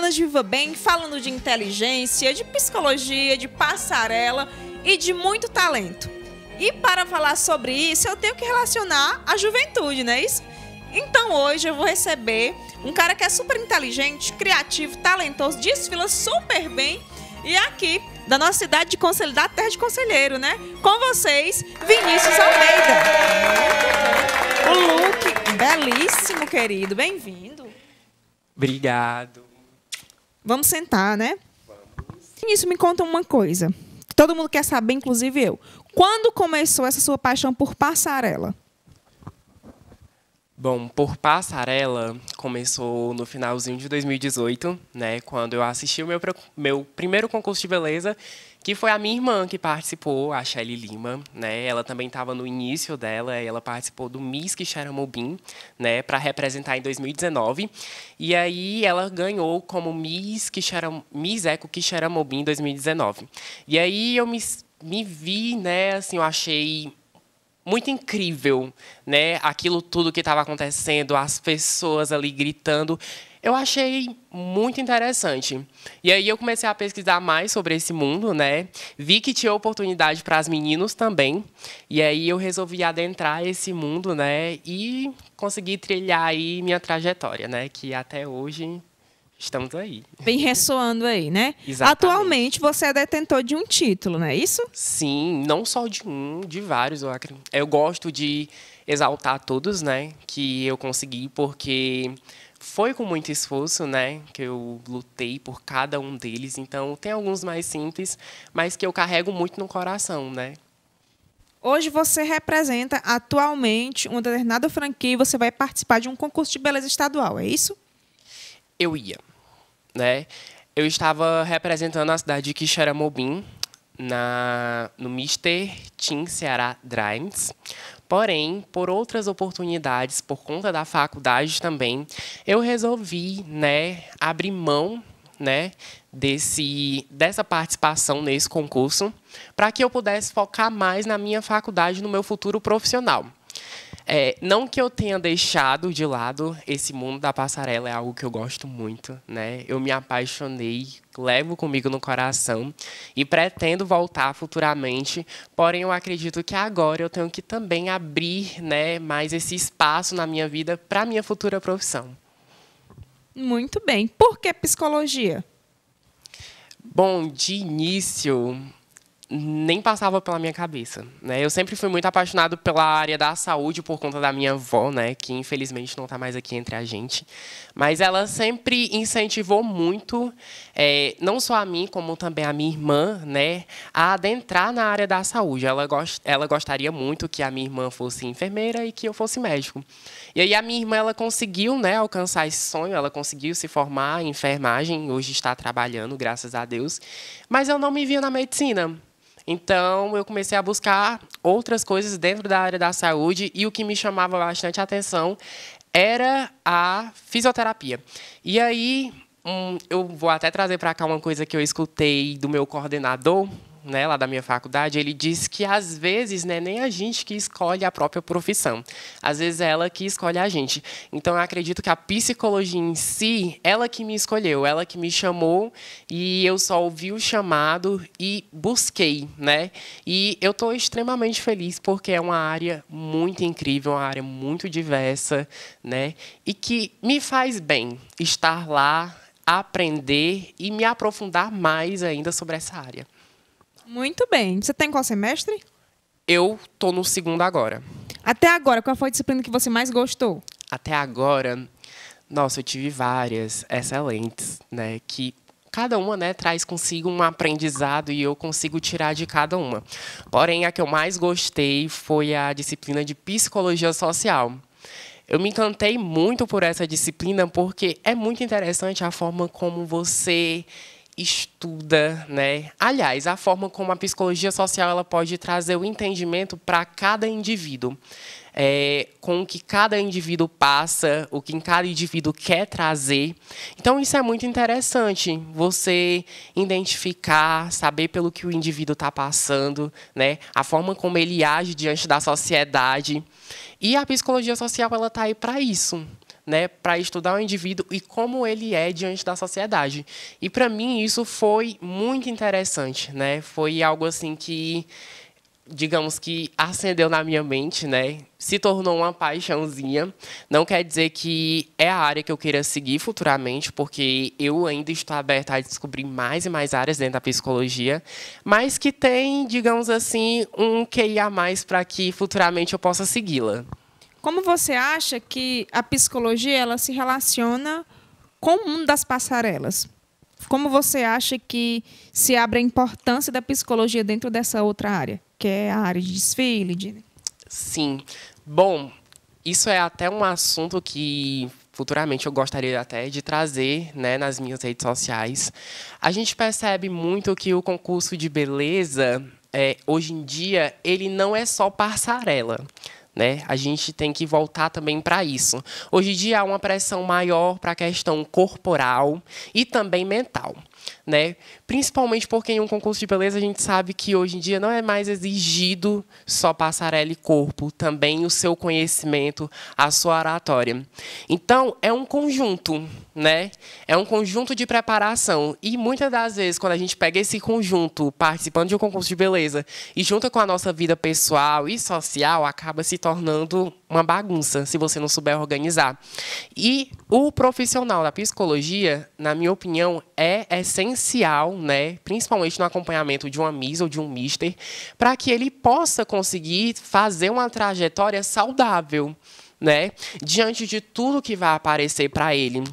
semanas de Viva Bem falando de inteligência, de psicologia, de passarela e de muito talento. E para falar sobre isso, eu tenho que relacionar a juventude, não é isso? Então hoje eu vou receber um cara que é super inteligente, criativo, talentoso, desfila super bem e aqui da nossa cidade de Conselho, da terra de Conselheiro, né? Com vocês, Vinícius Almeida. O look belíssimo, querido. Bem-vindo. Obrigado. Vamos sentar, né? Início, me conta uma coisa. Todo mundo quer saber, inclusive eu. Quando começou essa sua paixão por passarela? Bom, por passarela começou no finalzinho de 2018, né, quando eu assisti o meu, meu primeiro concurso de beleza que foi a minha irmã que participou, a Shelly Lima, né? Ela também estava no início dela, e ela participou do Miss Xeramobim, né, para representar em 2019. E aí ela ganhou como Miss Quixeram, Miss Eco Quixeramobim em 2019. E aí eu me, me vi, né, assim, eu achei muito incrível, né? Aquilo tudo que estava acontecendo, as pessoas ali gritando. Eu achei muito interessante. E aí eu comecei a pesquisar mais sobre esse mundo, né? Vi que tinha oportunidade para as meninos também. E aí eu resolvi adentrar esse mundo, né? E consegui trilhar aí minha trajetória, né? Que até hoje estamos aí. Vem ressoando aí, né? Exatamente. Atualmente você é detentor de um título, não é isso? Sim, não só de um, de vários, eu acredito. Eu gosto de exaltar todos, né? Que eu consegui, porque foi com muito esforço, né, que eu lutei por cada um deles. Então, tem alguns mais simples, mas que eu carrego muito no coração, né? Hoje você representa atualmente uma determinada franquia e você vai participar de um concurso de beleza estadual, é isso? Eu ia, né? Eu estava representando a cidade de Quixeramobim na no Mister Team Ceará Drives, Porém, por outras oportunidades, por conta da faculdade também, eu resolvi, né, abrir mão, né, desse dessa participação nesse concurso, para que eu pudesse focar mais na minha faculdade, no meu futuro profissional. É, não que eu tenha deixado de lado esse mundo da passarela, é algo que eu gosto muito, né? Eu me apaixonei, levo comigo no coração e pretendo voltar futuramente, porém eu acredito que agora eu tenho que também abrir, né, mais esse espaço na minha vida para minha futura profissão. Muito bem. Por que psicologia? Bom, de início, nem passava pela minha cabeça. Né? Eu sempre fui muito apaixonado pela área da saúde por conta da minha avó, né? que infelizmente não está mais aqui entre a gente. Mas ela sempre incentivou muito, é, não só a mim, como também a minha irmã, né? a adentrar na área da saúde. Ela, gost ela gostaria muito que a minha irmã fosse enfermeira e que eu fosse médico. E aí a minha irmã ela conseguiu né, alcançar esse sonho, ela conseguiu se formar em enfermagem, hoje está trabalhando, graças a Deus. Mas eu não me via na medicina. Então, eu comecei a buscar outras coisas dentro da área da saúde e o que me chamava bastante atenção era a fisioterapia. E aí, hum, eu vou até trazer para cá uma coisa que eu escutei do meu coordenador, né, lá da minha faculdade, ele diz que às vezes né, nem a gente que escolhe a própria profissão, às vezes é ela que escolhe a gente. Então eu acredito que a psicologia em si, ela que me escolheu, ela que me chamou e eu só ouvi o chamado e busquei, né? E eu estou extremamente feliz porque é uma área muito incrível, uma área muito diversa, né? E que me faz bem estar lá aprender e me aprofundar mais ainda sobre essa área. Muito bem. Você tem qual semestre? Eu tô no segundo agora. Até agora, qual foi a disciplina que você mais gostou? Até agora, nossa, eu tive várias excelentes, né? Que cada uma né, traz consigo um aprendizado e eu consigo tirar de cada uma. Porém, a que eu mais gostei foi a disciplina de psicologia social. Eu me encantei muito por essa disciplina porque é muito interessante a forma como você estuda, né? Aliás, a forma como a psicologia social ela pode trazer o entendimento para cada indivíduo. É, com o que cada indivíduo passa, o que cada indivíduo quer trazer. Então, isso é muito interessante, você identificar, saber pelo que o indivíduo está passando, né? a forma como ele age diante da sociedade. E a psicologia social ela está aí para isso né, para estudar o indivíduo e como ele é diante da sociedade. E para mim isso foi muito interessante, né? Foi algo assim que digamos que acendeu na minha mente, né? Se tornou uma paixãozinha. Não quer dizer que é a área que eu queira seguir futuramente, porque eu ainda estou aberta a descobrir mais e mais áreas dentro da psicologia, mas que tem, digamos assim, um QI a mais para que futuramente eu possa segui-la. Como você acha que a psicologia ela se relaciona com o mundo das passarelas? Como você acha que se abre a importância da psicologia dentro dessa outra área, que é a área de desfile? De... Sim. Bom, isso é até um assunto que futuramente eu gostaria até de trazer né, nas minhas redes sociais. A gente percebe muito que o concurso de beleza, é, hoje em dia, ele não é só passarela. Né? A gente tem que voltar também para isso. Hoje em dia há uma pressão maior para a questão corporal e também mental né? Principalmente porque em um concurso de beleza a gente sabe que hoje em dia não é mais exigido só passarela e corpo, também o seu conhecimento, a sua oratória. Então, é um conjunto, né? É um conjunto de preparação. E muitas das vezes, quando a gente pega esse conjunto, participando de um concurso de beleza, e junta com a nossa vida pessoal e social, acaba se tornando uma bagunça, se você não souber organizar. E o profissional da psicologia, na minha opinião, é essencial, né, principalmente no acompanhamento de uma missa ou de um mister, para que ele possa conseguir fazer uma trajetória saudável né? Diante de tudo que vai aparecer para ele.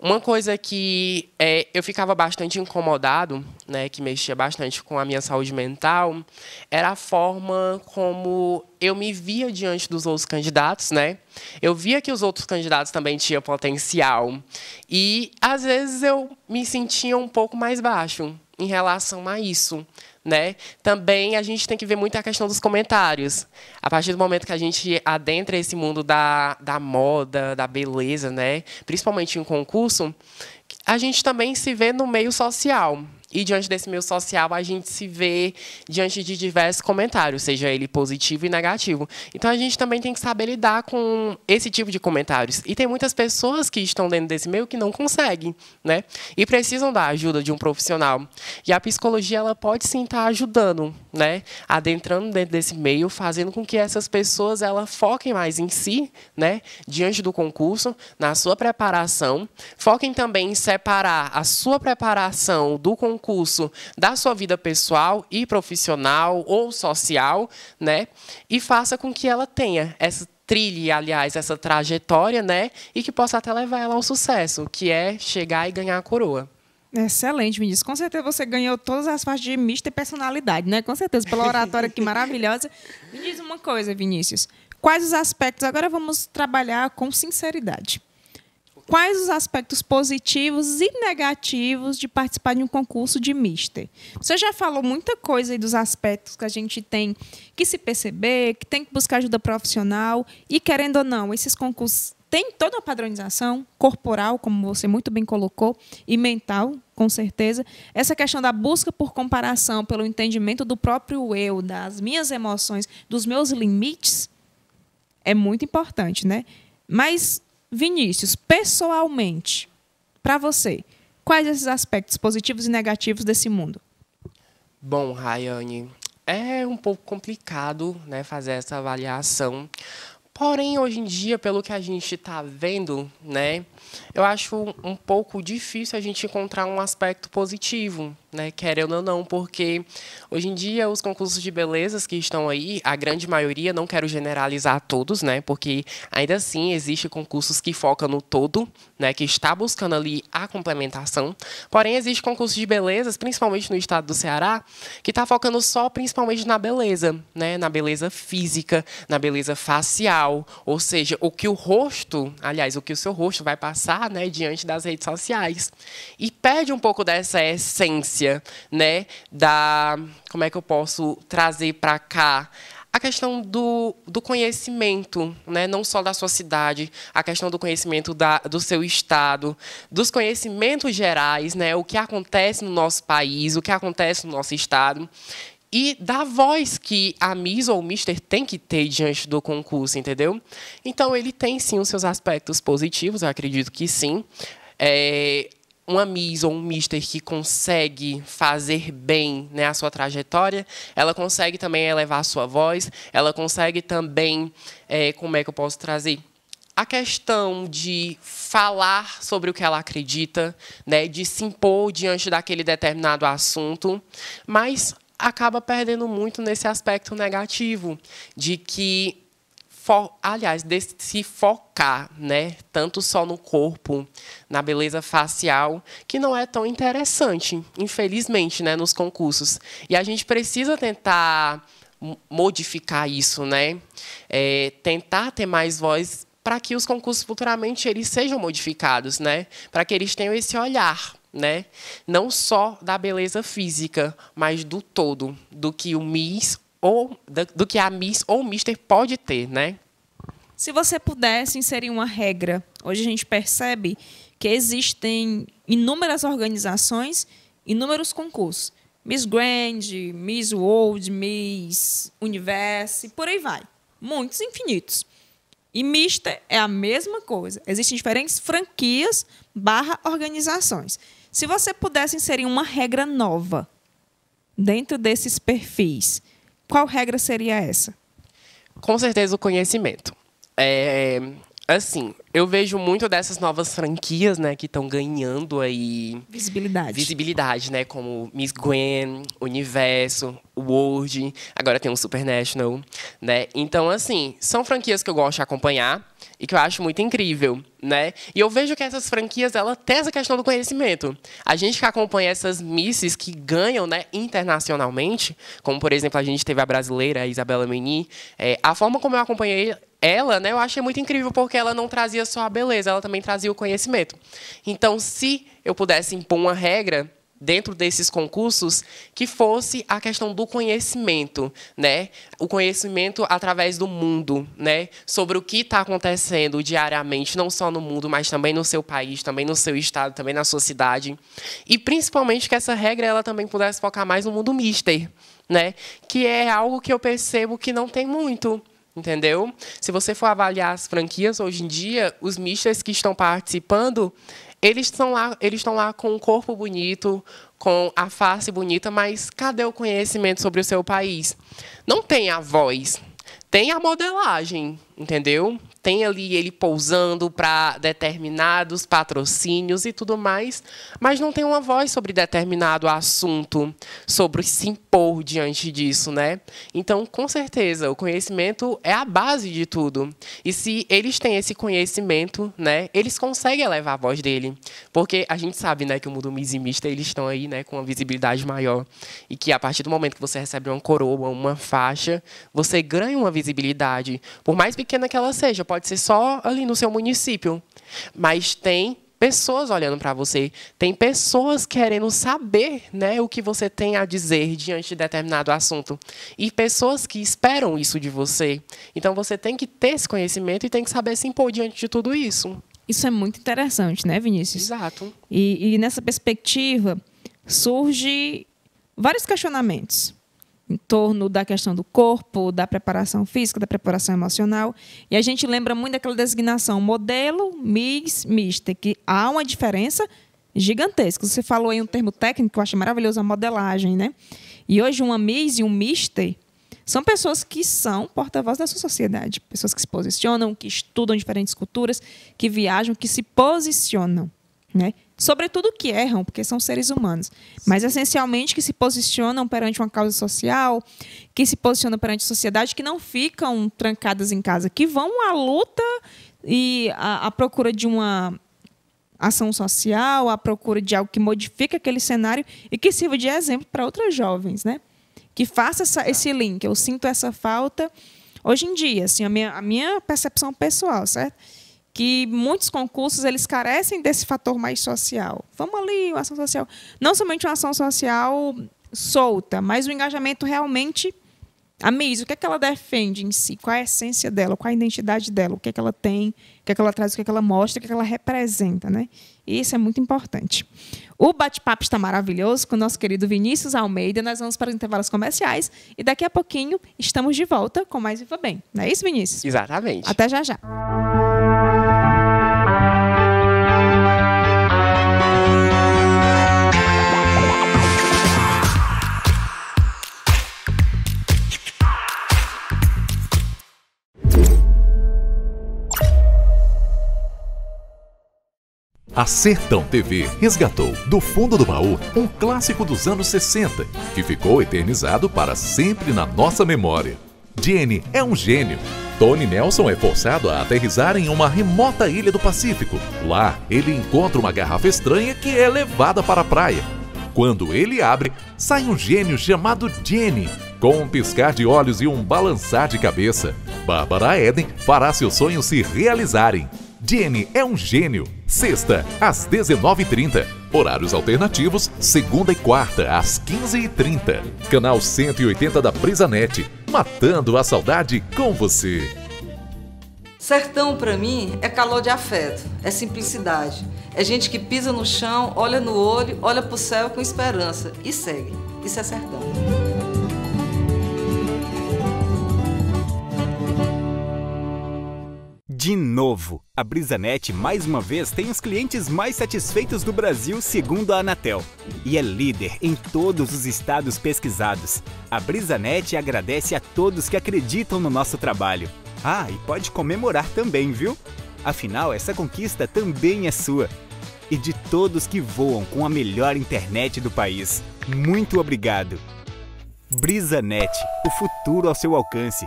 Uma coisa que é, eu ficava bastante incomodado, né, que mexia bastante com a minha saúde mental, era a forma como eu me via diante dos outros candidatos, né? Eu via que os outros candidatos também tinham potencial. E às vezes eu me sentia um pouco mais baixo em relação a isso, né? Também a gente tem que ver muito a questão dos comentários. A partir do momento que a gente adentra esse mundo da, da moda, da beleza, né? principalmente em concurso, a gente também se vê no meio social. E diante desse meio social, a gente se vê diante de diversos comentários, seja ele positivo e negativo. Então a gente também tem que saber lidar com esse tipo de comentários. E tem muitas pessoas que estão dentro desse meio que não conseguem, né? E precisam da ajuda de um profissional. E a psicologia ela pode sim estar tá ajudando, né? Adentrando dentro desse meio, fazendo com que essas pessoas ela foquem mais em si, né? Diante do concurso, na sua preparação, foquem também em separar a sua preparação do concurso concurso da sua vida pessoal e profissional ou social, né? E faça com que ela tenha essa trilhe, aliás, essa trajetória, né? E que possa até levar ela ao sucesso, que é chegar e ganhar a coroa. Excelente, Vinícius. Com certeza você ganhou todas as partes de mista e personalidade, né? Com certeza, pela oratória que maravilhosa. Me diz uma coisa, Vinícius. Quais os aspectos? Agora vamos trabalhar com sinceridade quais os aspectos positivos e negativos de participar de um concurso de mister. Você já falou muita coisa aí dos aspectos que a gente tem que se perceber, que tem que buscar ajuda profissional e querendo ou não, esses concursos têm toda uma padronização corporal, como você muito bem colocou, e mental, com certeza. Essa questão da busca por comparação, pelo entendimento do próprio eu, das minhas emoções, dos meus limites, é muito importante, né? Mas Vinícius, pessoalmente, para você, quais esses aspectos positivos e negativos desse mundo? Bom, Rayane, é um pouco complicado né, fazer essa avaliação. Porém, hoje em dia, pelo que a gente está vendo, né, eu acho um pouco difícil a gente encontrar um aspecto positivo, né, querendo ou não, porque hoje em dia os concursos de belezas que estão aí, a grande maioria, não quero generalizar todos, né, porque ainda assim existem concursos que focam no todo, né, que está buscando ali a complementação, porém existe concursos de belezas, principalmente no estado do Ceará, que está focando só principalmente na beleza, né, na beleza física, na beleza facial, ou seja, o que o rosto, aliás, o que o seu rosto vai passar passar né, diante das redes sociais. E perde um pouco dessa essência né, da. Como é que eu posso trazer para cá? a questão do, do conhecimento, né? não só da sua cidade, a questão do conhecimento da, do seu estado, dos conhecimentos gerais, né? o que acontece no nosso país, o que acontece no nosso estado e da voz que a Miss ou o Mister tem que ter diante do concurso, entendeu? Então, ele tem sim os seus aspectos positivos, eu acredito que sim. É, uma Miss ou um Mister que consegue fazer bem né, a sua trajetória, ela consegue também elevar a sua voz, ela consegue também, é, como é que eu posso trazer? a questão de falar sobre o que ela acredita, né, de se impor diante daquele determinado assunto, mas acaba perdendo muito nesse aspecto negativo de que aliás, de se focar, né, tanto só no corpo, na beleza facial, que não é tão interessante, infelizmente, né, nos concursos. E a gente precisa tentar modificar isso, né? É, tentar ter mais voz para que os concursos futuramente eles sejam modificados, né? Para que eles tenham esse olhar né? Não só da beleza física, mas do todo, do que o Miss ou do que a Miss ou o Mister pode ter, né? Se você pudesse inserir uma regra, hoje a gente percebe que existem inúmeras organizações, inúmeros concursos. Miss Grand, Miss World, Miss Universo, e por aí vai. Muitos, infinitos. E Mister é a mesma coisa. Existem diferentes franquias barra organizações. Se você pudesse inserir uma regra nova dentro desses perfis, qual regra seria essa? Com certeza o conhecimento. É, assim, eu vejo muito dessas novas franquias, né, que estão ganhando aí visibilidade. Visibilidade, né, como Miss Gwen, Universo, World, agora tem o um Supernatural, né? Então, assim, são franquias que eu gosto de acompanhar e que eu acho muito incrível, né? E eu vejo que essas franquias, ela tem essa questão do conhecimento. A gente que acompanha essas misses que ganham, né, internacionalmente, como, por exemplo, a gente teve a brasileira a Isabela Meni, é, a forma como eu acompanhei ela, né, eu achei muito incrível porque ela não trazia só a beleza, ela também trazia o conhecimento. Então, se eu pudesse impor uma regra dentro desses concursos que fosse a questão do conhecimento, né? O conhecimento através do mundo, né? Sobre o que está acontecendo diariamente, não só no mundo, mas também no seu país, também no seu estado, também na sua cidade. E principalmente que essa regra ela também pudesse focar mais no mundo mister, né? Que é algo que eu percebo que não tem muito entendeu? Se você for avaliar as franquias hoje em dia, os mistas que estão participando, eles estão lá, eles estão lá com o corpo bonito, com a face bonita, mas cadê o conhecimento sobre o seu país? Não tem a voz, tem a modelagem, entendeu? tem ali ele pousando para determinados patrocínios e tudo mais, mas não tem uma voz sobre determinado assunto, sobre se impor diante disso, né? Então, com certeza, o conhecimento é a base de tudo. E se eles têm esse conhecimento, né, eles conseguem elevar a voz dele, porque a gente sabe, né, que o mundo mizimista eles estão aí, né, com uma visibilidade maior e que a partir do momento que você recebe uma coroa, uma faixa, você ganha uma visibilidade, por mais pequena que ela seja pode ser só ali no seu município, mas tem pessoas olhando para você, tem pessoas querendo saber né, o que você tem a dizer diante de determinado assunto e pessoas que esperam isso de você. Então você tem que ter esse conhecimento e tem que saber se impor diante de tudo isso. Isso é muito interessante, né, Vinícius? Exato. E, e nessa perspectiva surge vários questionamentos em torno da questão do corpo, da preparação física, da preparação emocional. E a gente lembra muito daquela designação modelo, MIS, MISTER, que há uma diferença gigantesca. Você falou aí um termo técnico que eu acho maravilhoso, a modelagem, né? E hoje uma MIS e um MISTER são pessoas que são porta-voz da sua sociedade, pessoas que se posicionam, que estudam diferentes culturas, que viajam, que se posicionam, né? sobretudo que erram, porque são seres humanos, mas essencialmente que se posicionam perante uma causa social, que se posicionam perante a sociedade, que não ficam trancadas em casa, que vão à luta e à, à procura de uma ação social, à procura de algo que modifique aquele cenário e que sirva de exemplo para outras jovens, né? Que faça essa, tá. esse link. Eu sinto essa falta hoje em dia, assim, a minha, a minha percepção pessoal, certo? que muitos concursos eles carecem desse fator mais social. Vamos ali, uma ação social. Não somente uma ação social solta, mas o um engajamento realmente a Miss, o que é que ela defende em si? Qual é a essência dela? Qual é a identidade dela? O que é que ela tem? O que é que ela traz? O que é que ela mostra? O que é que ela representa? Né? isso é muito importante. O bate-papo está maravilhoso com o nosso querido Vinícius Almeida. Nós vamos para os intervalos comerciais e daqui a pouquinho estamos de volta com mais Viva Bem. Não é isso, Vinícius? Exatamente. Até já já. A Sertão TV resgatou do fundo do baú um clássico dos anos 60, que ficou eternizado para sempre na nossa memória. Jenny é um gênio. Tony Nelson é forçado a aterrizar em uma remota ilha do Pacífico. Lá, ele encontra uma garrafa estranha que é levada para a praia. Quando ele abre, sai um gênio chamado Jenny, com um piscar de olhos e um balançar de cabeça. Bárbara Eden fará seus sonhos se realizarem. Jenny é um gênio. Sexta, às 19h30. Horários alternativos, segunda e quarta, às 15h30. Canal 180 da Prisanet. Matando a saudade com você. Sertão, para mim, é calor de afeto, é simplicidade. É gente que pisa no chão, olha no olho, olha pro céu com esperança e segue. Isso é sertão. De novo, a Brisanet mais uma vez tem os clientes mais satisfeitos do Brasil, segundo a Anatel, e é líder em todos os estados pesquisados. A Brisanet agradece a todos que acreditam no nosso trabalho. Ah, e pode comemorar também, viu? Afinal, essa conquista também é sua. E de todos que voam com a melhor internet do país. Muito obrigado! Brisanet, o futuro ao seu alcance.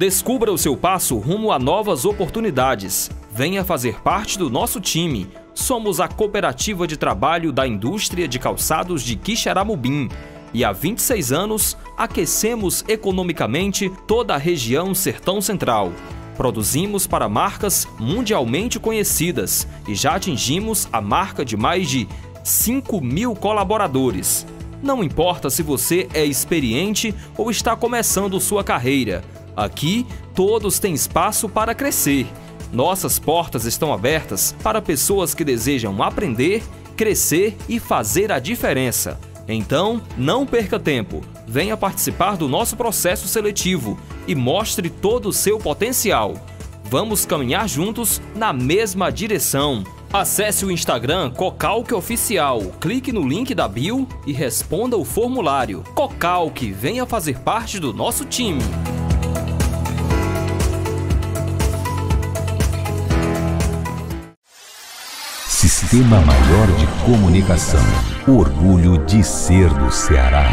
Descubra o seu passo rumo a novas oportunidades. Venha fazer parte do nosso time. Somos a Cooperativa de Trabalho da Indústria de Calçados de Quixaramubim. E há 26 anos, aquecemos economicamente toda a região Sertão Central. Produzimos para marcas mundialmente conhecidas e já atingimos a marca de mais de 5 mil colaboradores. Não importa se você é experiente ou está começando sua carreira, Aqui, todos têm espaço para crescer. Nossas portas estão abertas para pessoas que desejam aprender, crescer e fazer a diferença. Então, não perca tempo. Venha participar do nosso processo seletivo e mostre todo o seu potencial. Vamos caminhar juntos na mesma direção. Acesse o Instagram Cocalque Oficial, clique no link da bio e responda o formulário. Cocalque, venha fazer parte do nosso time. Sistema Maior de Comunicação. Orgulho de ser do Ceará.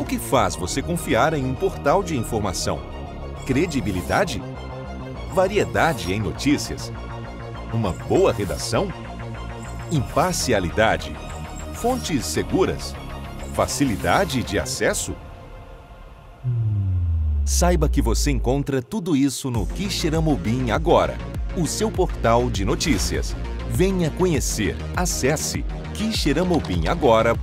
O que faz você confiar em um portal de informação? Credibilidade? Variedade em notícias? Uma boa redação? Imparcialidade? Fontes seguras? Facilidade de acesso? Saiba que você encontra tudo isso no Quixeramobim agora, o seu portal de notícias. Venha conhecer. Acesse quixeramobimagora.com.br.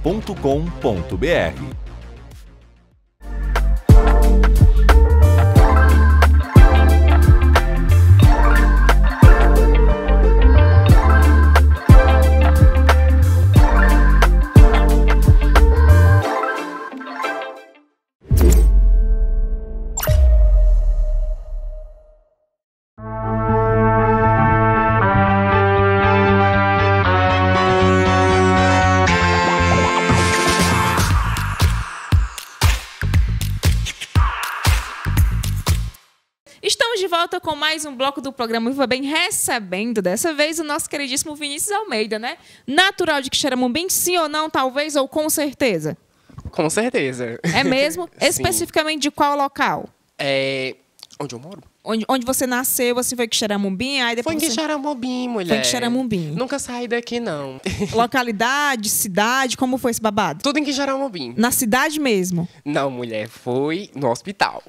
bloco do programa Viva Bem, recebendo dessa vez o nosso queridíssimo Vinícius Almeida, né? Natural de Quixeramobim, sim ou não, talvez, ou com certeza? Com certeza. É mesmo? Especificamente de qual local? É... Onde eu moro? Onde, onde você nasceu, você assim, foi Quixeramobim, aí depois... Foi em Quixeramobim, você... mulher. Foi em Quixeramobim. Nunca saí daqui, não. Localidade, cidade, como foi esse babado? Tudo em Quixeramobim. Na cidade mesmo? Não, mulher, foi no hospital.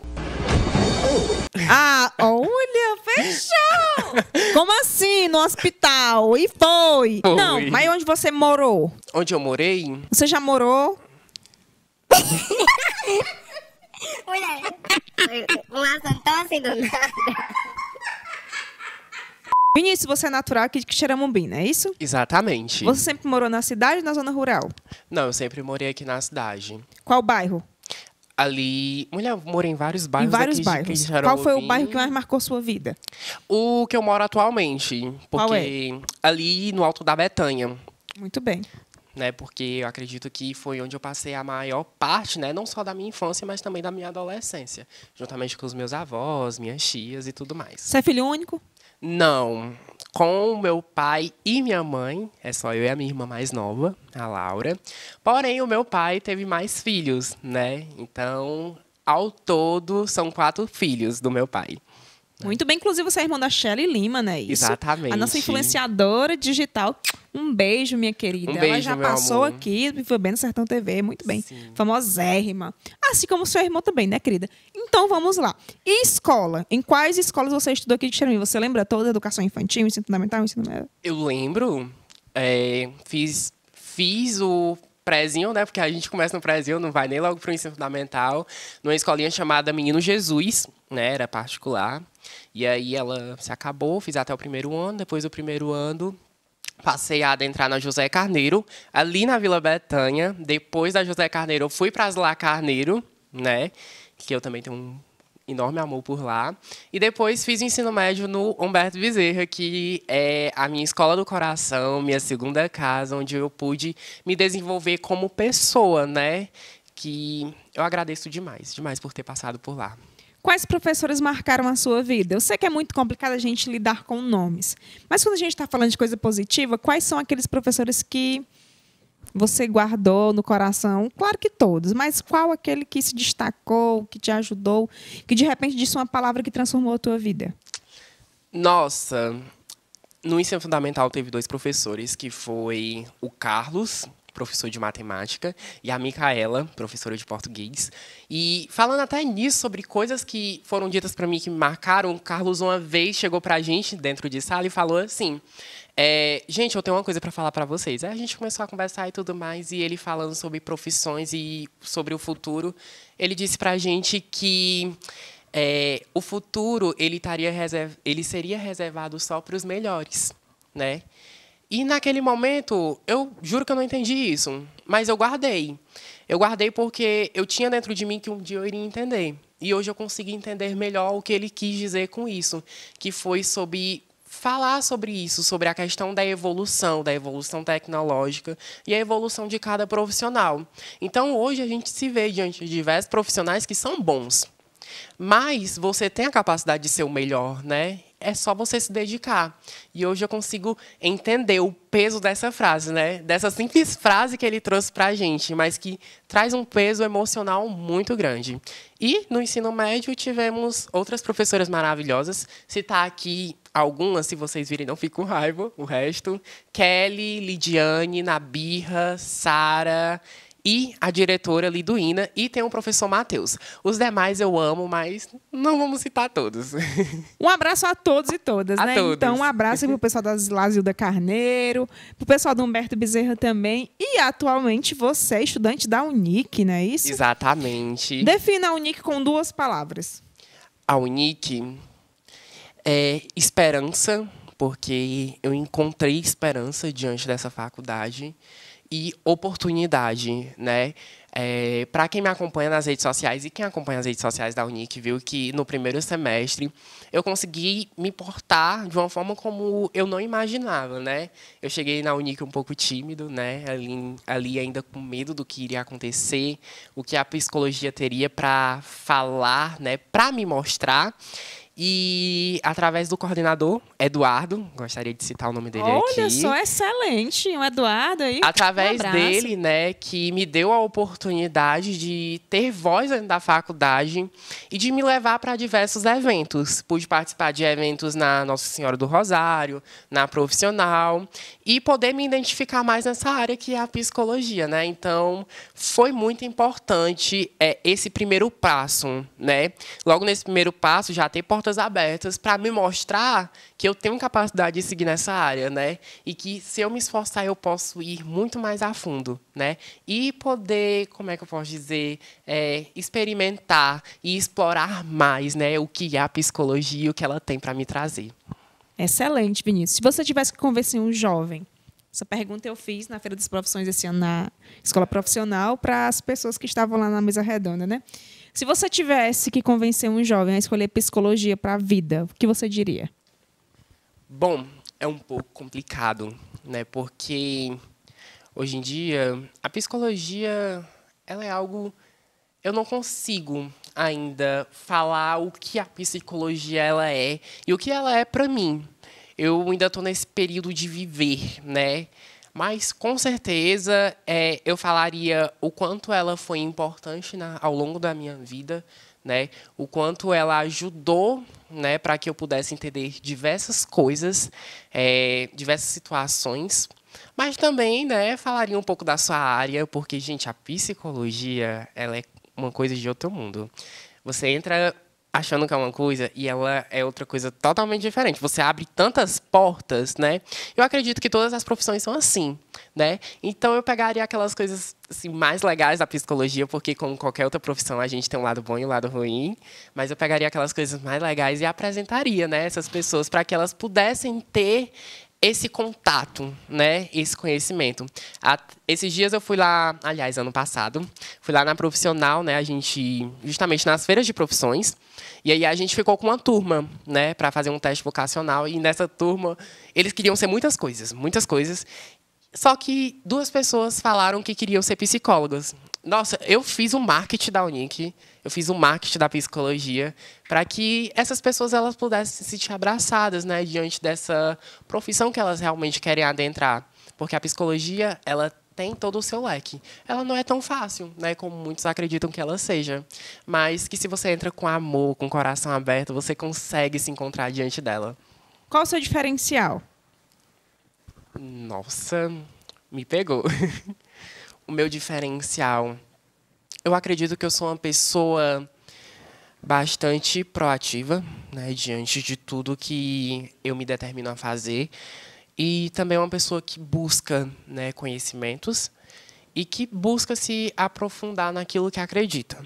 Ah, ou Show! Como assim? No hospital? E foi? foi. Não, mas onde você morou? Onde eu morei? Você já morou? Olha, uma tosse assim do Vinícius, você é natural aqui de Quixeramobim, não é isso? Exatamente. Você sempre morou na cidade ou na zona rural? Não, eu sempre morei aqui na cidade. Qual bairro? ali. Mulher, moro em vários bairros. Em vários bairros. Qual foi o bairro que mais marcou sua vida? O que eu moro atualmente. É? Porque é? ali no Alto da Betanha. Muito bem. Né, porque eu acredito que foi onde eu passei a maior parte, né, não só da minha infância, mas também da minha adolescência, juntamente com os meus avós, minhas tias e tudo mais. Você é filho único? Não. Com meu pai e minha mãe, é só eu e a minha irmã mais nova, a Laura. Porém, o meu pai teve mais filhos, né? Então, ao todo, são quatro filhos do meu pai. É. Muito bem, inclusive você é irmã da Shelly Lima, né? Isso, Exatamente. A nossa influenciadora digital. Um beijo, minha querida. Um beijo, Ela já passou amor. aqui, foi bem no Sertão TV, muito bem. Sim. Famosérrima. Assim como seu irmão também, né, querida? Então vamos lá. E escola? Em quais escolas você estudou aqui de Xerém? Você lembra toda a educação infantil, ensino fundamental, ensino médio? Eu lembro. É, fiz, fiz o prézinho, né? Porque a gente começa no prézinho, não vai nem logo para o ensino fundamental. Numa escolinha chamada Menino Jesus, né? Era particular. E aí ela se acabou, fiz até o primeiro ano, depois do primeiro ano passei a adentrar na José Carneiro, ali na Vila Betânia. Depois da José Carneiro, eu fui para as Lá Carneiro, né? Que eu também tenho um enorme amor por lá. E depois fiz o ensino médio no Humberto Bezerra, que é a minha escola do coração, minha segunda casa, onde eu pude me desenvolver como pessoa, né? Que eu agradeço demais, demais por ter passado por lá. Quais professores marcaram a sua vida? Eu sei que é muito complicado a gente lidar com nomes, mas quando a gente está falando de coisa positiva, quais são aqueles professores que você guardou no coração? Claro que todos, mas qual aquele que se destacou, que te ajudou, que de repente disse uma palavra que transformou a tua vida? Nossa, no ensino fundamental teve dois professores, que foi o Carlos, professor de matemática, e a Micaela, professora de português. E falando até nisso, sobre coisas que foram ditas para mim que marcaram, o Carlos uma vez chegou para a gente dentro de sala e falou assim: é, gente, eu tenho uma coisa para falar para vocês. Aí a gente começou a conversar e tudo mais, e ele falando sobre profissões e sobre o futuro, ele disse para a gente que é, o futuro ele, estaria ele seria reservado só para os melhores, né? E naquele momento, eu juro que eu não entendi isso, mas eu guardei. Eu guardei porque eu tinha dentro de mim que um dia eu iria entender. E hoje eu consegui entender melhor o que ele quis dizer com isso, que foi sobre falar sobre isso, sobre a questão da evolução, da evolução tecnológica e a evolução de cada profissional. Então, hoje a gente se vê diante de diversos profissionais que são bons, mas você tem a capacidade de ser o melhor, né? é só você se dedicar. E hoje eu consigo entender o peso dessa frase, né? Dessa simples frase que ele trouxe para a gente, mas que traz um peso emocional muito grande. E no ensino médio tivemos outras professoras maravilhosas. Citar aqui algumas, se vocês virem, não fico com raiva, o resto. Kelly, Lidiane, Nabirra, Sara, e a diretora Liduína e tem o professor Matheus. Os demais eu amo, mas não vamos citar todos. Um abraço a todos e todas, a né? Todos. Então, um abraço pro pessoal da Lazilda Carneiro, pro pessoal do Humberto Bezerra também. E atualmente você é estudante da Unic, não é isso? Exatamente. Defina a Unic com duas palavras. A Unic é esperança, porque eu encontrei esperança diante dessa faculdade e oportunidade, né? É, para quem me acompanha nas redes sociais e quem acompanha as redes sociais da Unic, viu que no primeiro semestre eu consegui me portar de uma forma como eu não imaginava, né? Eu cheguei na Unic um pouco tímido, né? Ali, ali ainda com medo do que iria acontecer, o que a psicologia teria para falar, né? Para me mostrar. E através do coordenador, Eduardo, gostaria de citar o nome dele Olha aqui. Olha só, excelente, o Eduardo aí. Através um dele, né, que me deu a oportunidade de ter voz dentro da faculdade e de me levar para diversos eventos. Pude participar de eventos na Nossa Senhora do Rosário, na Profissional e poder me identificar mais nessa área que é a psicologia, né? Então, foi muito importante é, esse primeiro passo, né? Logo nesse primeiro passo já ter portas abertas para me mostrar que eu tenho capacidade de seguir nessa área, né? E que se eu me esforçar eu posso ir muito mais a fundo, né? E poder, como é que eu posso dizer, é, experimentar e explorar mais, né? O que é a psicologia, o que ela tem para me trazer. Excelente, Vinícius. Se você tivesse que convencer um jovem essa pergunta eu fiz na Feira das Profissões esse ano na Escola Profissional para as pessoas que estavam lá na mesa redonda, né? Se você tivesse que convencer um jovem a escolher psicologia para a vida, o que você diria? Bom, é um pouco complicado, né? Porque hoje em dia a psicologia ela é algo eu não consigo ainda falar o que a psicologia ela é e o que ela é para mim. Eu ainda estou nesse período de viver, né? Mas, com certeza, é, eu falaria o quanto ela foi importante na, ao longo da minha vida, né? o quanto ela ajudou né, para que eu pudesse entender diversas coisas, é, diversas situações. Mas também né, falaria um pouco da sua área, porque, gente, a psicologia ela é uma coisa de outro mundo. Você entra achando que é uma coisa e ela é outra coisa totalmente diferente. Você abre tantas portas, né? Eu acredito que todas as profissões são assim, né? Então eu pegaria aquelas coisas assim, mais legais da psicologia, porque como qualquer outra profissão a gente tem um lado bom e um lado ruim, mas eu pegaria aquelas coisas mais legais e apresentaria, né, essas pessoas para que elas pudessem ter esse contato, né? Esse conhecimento. esses dias eu fui lá, aliás, ano passado, fui lá na profissional, né? A gente justamente nas feiras de profissões. E aí a gente ficou com uma turma, né, para fazer um teste vocacional e nessa turma eles queriam ser muitas coisas, muitas coisas. Só que duas pessoas falaram que queriam ser psicólogas. Nossa, eu fiz um marketing da Unic, eu fiz um marketing da psicologia para que essas pessoas elas pudessem se sentir abraçadas, né, diante dessa profissão que elas realmente querem adentrar, porque a psicologia ela tem todo o seu leque. Ela não é tão fácil, né, como muitos acreditam que ela seja, mas que se você entra com amor, com o coração aberto, você consegue se encontrar diante dela. Qual o seu diferencial? Nossa, me pegou. o meu diferencial? Eu acredito que eu sou uma pessoa bastante proativa, né, diante de tudo que eu me determino a fazer, e também uma pessoa que busca, né, conhecimentos e que busca se aprofundar naquilo que acredita,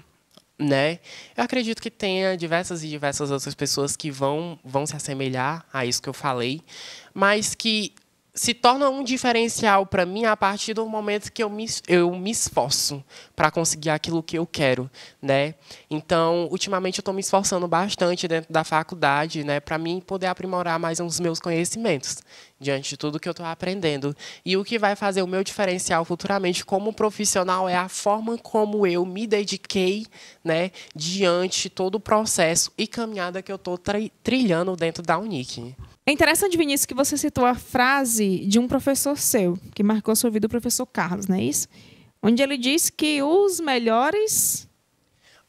né? Eu acredito que tenha diversas e diversas outras pessoas que vão vão se assemelhar a isso que eu falei, mas que se torna um diferencial para mim a partir do momento que eu me, eu me esforço para conseguir aquilo que eu quero, né? Então, ultimamente eu estou me esforçando bastante dentro da faculdade, né, para mim poder aprimorar mais os meus conhecimentos diante de tudo que eu estou aprendendo. E o que vai fazer o meu diferencial futuramente como profissional é a forma como eu me dediquei, né, diante todo o processo e caminhada que eu estou trilhando dentro da Unic. É interessante, Vinícius, que você citou a frase de um professor seu, que marcou sua vida, o professor Carlos, não é isso? Onde ele diz que os melhores.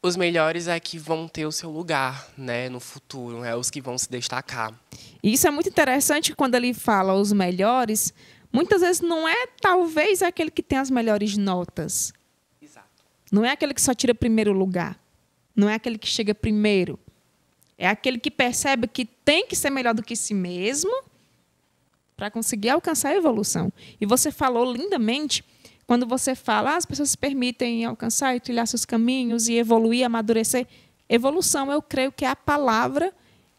Os melhores é que vão ter o seu lugar, né, no futuro, é os que vão se destacar. E isso é muito interessante quando ele fala os melhores, muitas vezes não é talvez aquele que tem as melhores notas. Exato. Não é aquele que só tira primeiro lugar. Não é aquele que chega primeiro. É aquele que percebe que tem que ser melhor do que si mesmo para conseguir alcançar a evolução. E você falou lindamente quando você fala, ah, as pessoas se permitem alcançar e trilhar seus caminhos e evoluir, amadurecer. Evolução, eu creio que é a palavra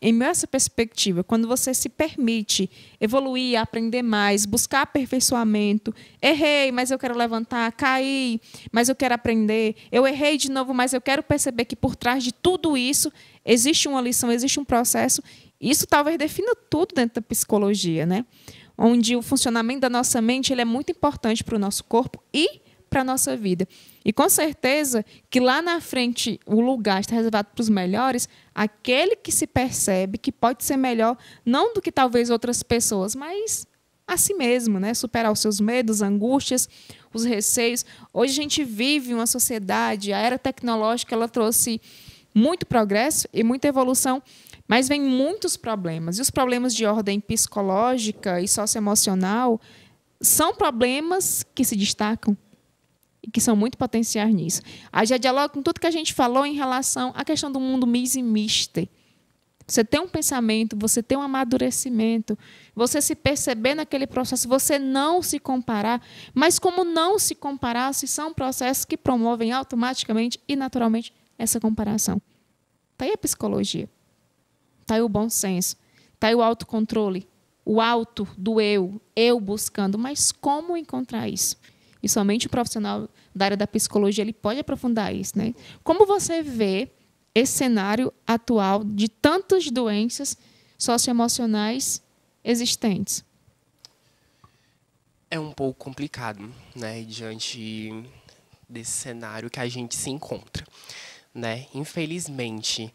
em meio a essa perspectiva, quando você se permite evoluir, aprender mais, buscar aperfeiçoamento, errei, mas eu quero levantar, caí, mas eu quero aprender, eu errei de novo, mas eu quero perceber que por trás de tudo isso existe uma lição, existe um processo. Isso talvez defina tudo dentro da psicologia, né? Onde o funcionamento da nossa mente ele é muito importante para o nosso corpo e para a nossa vida. E com certeza que lá na frente o lugar está reservado para os melhores, aquele que se percebe que pode ser melhor, não do que talvez outras pessoas, mas a si mesmo, né? Superar os seus medos, angústias, os receios. Hoje a gente vive uma sociedade, a era tecnológica, ela trouxe muito progresso e muita evolução, mas vem muitos problemas. E os problemas de ordem psicológica e socioemocional são problemas que se destacam e que são muito potenciais nisso. Aí já dialoga com tudo que a gente falou em relação à questão do mundo mis e mister. Você tem um pensamento, você tem um amadurecimento, você se perceber naquele processo, você não se comparar. Mas como não se comparar se são processos que promovem automaticamente e naturalmente essa comparação? Está aí a psicologia. Está aí o bom senso. Está aí o autocontrole. O alto do eu, eu buscando. Mas como encontrar isso? E somente o profissional da área da psicologia ele pode aprofundar isso, né? Como você vê esse cenário atual de tantas doenças socioemocionais existentes? É um pouco complicado, né, diante desse cenário que a gente se encontra, né? Infelizmente,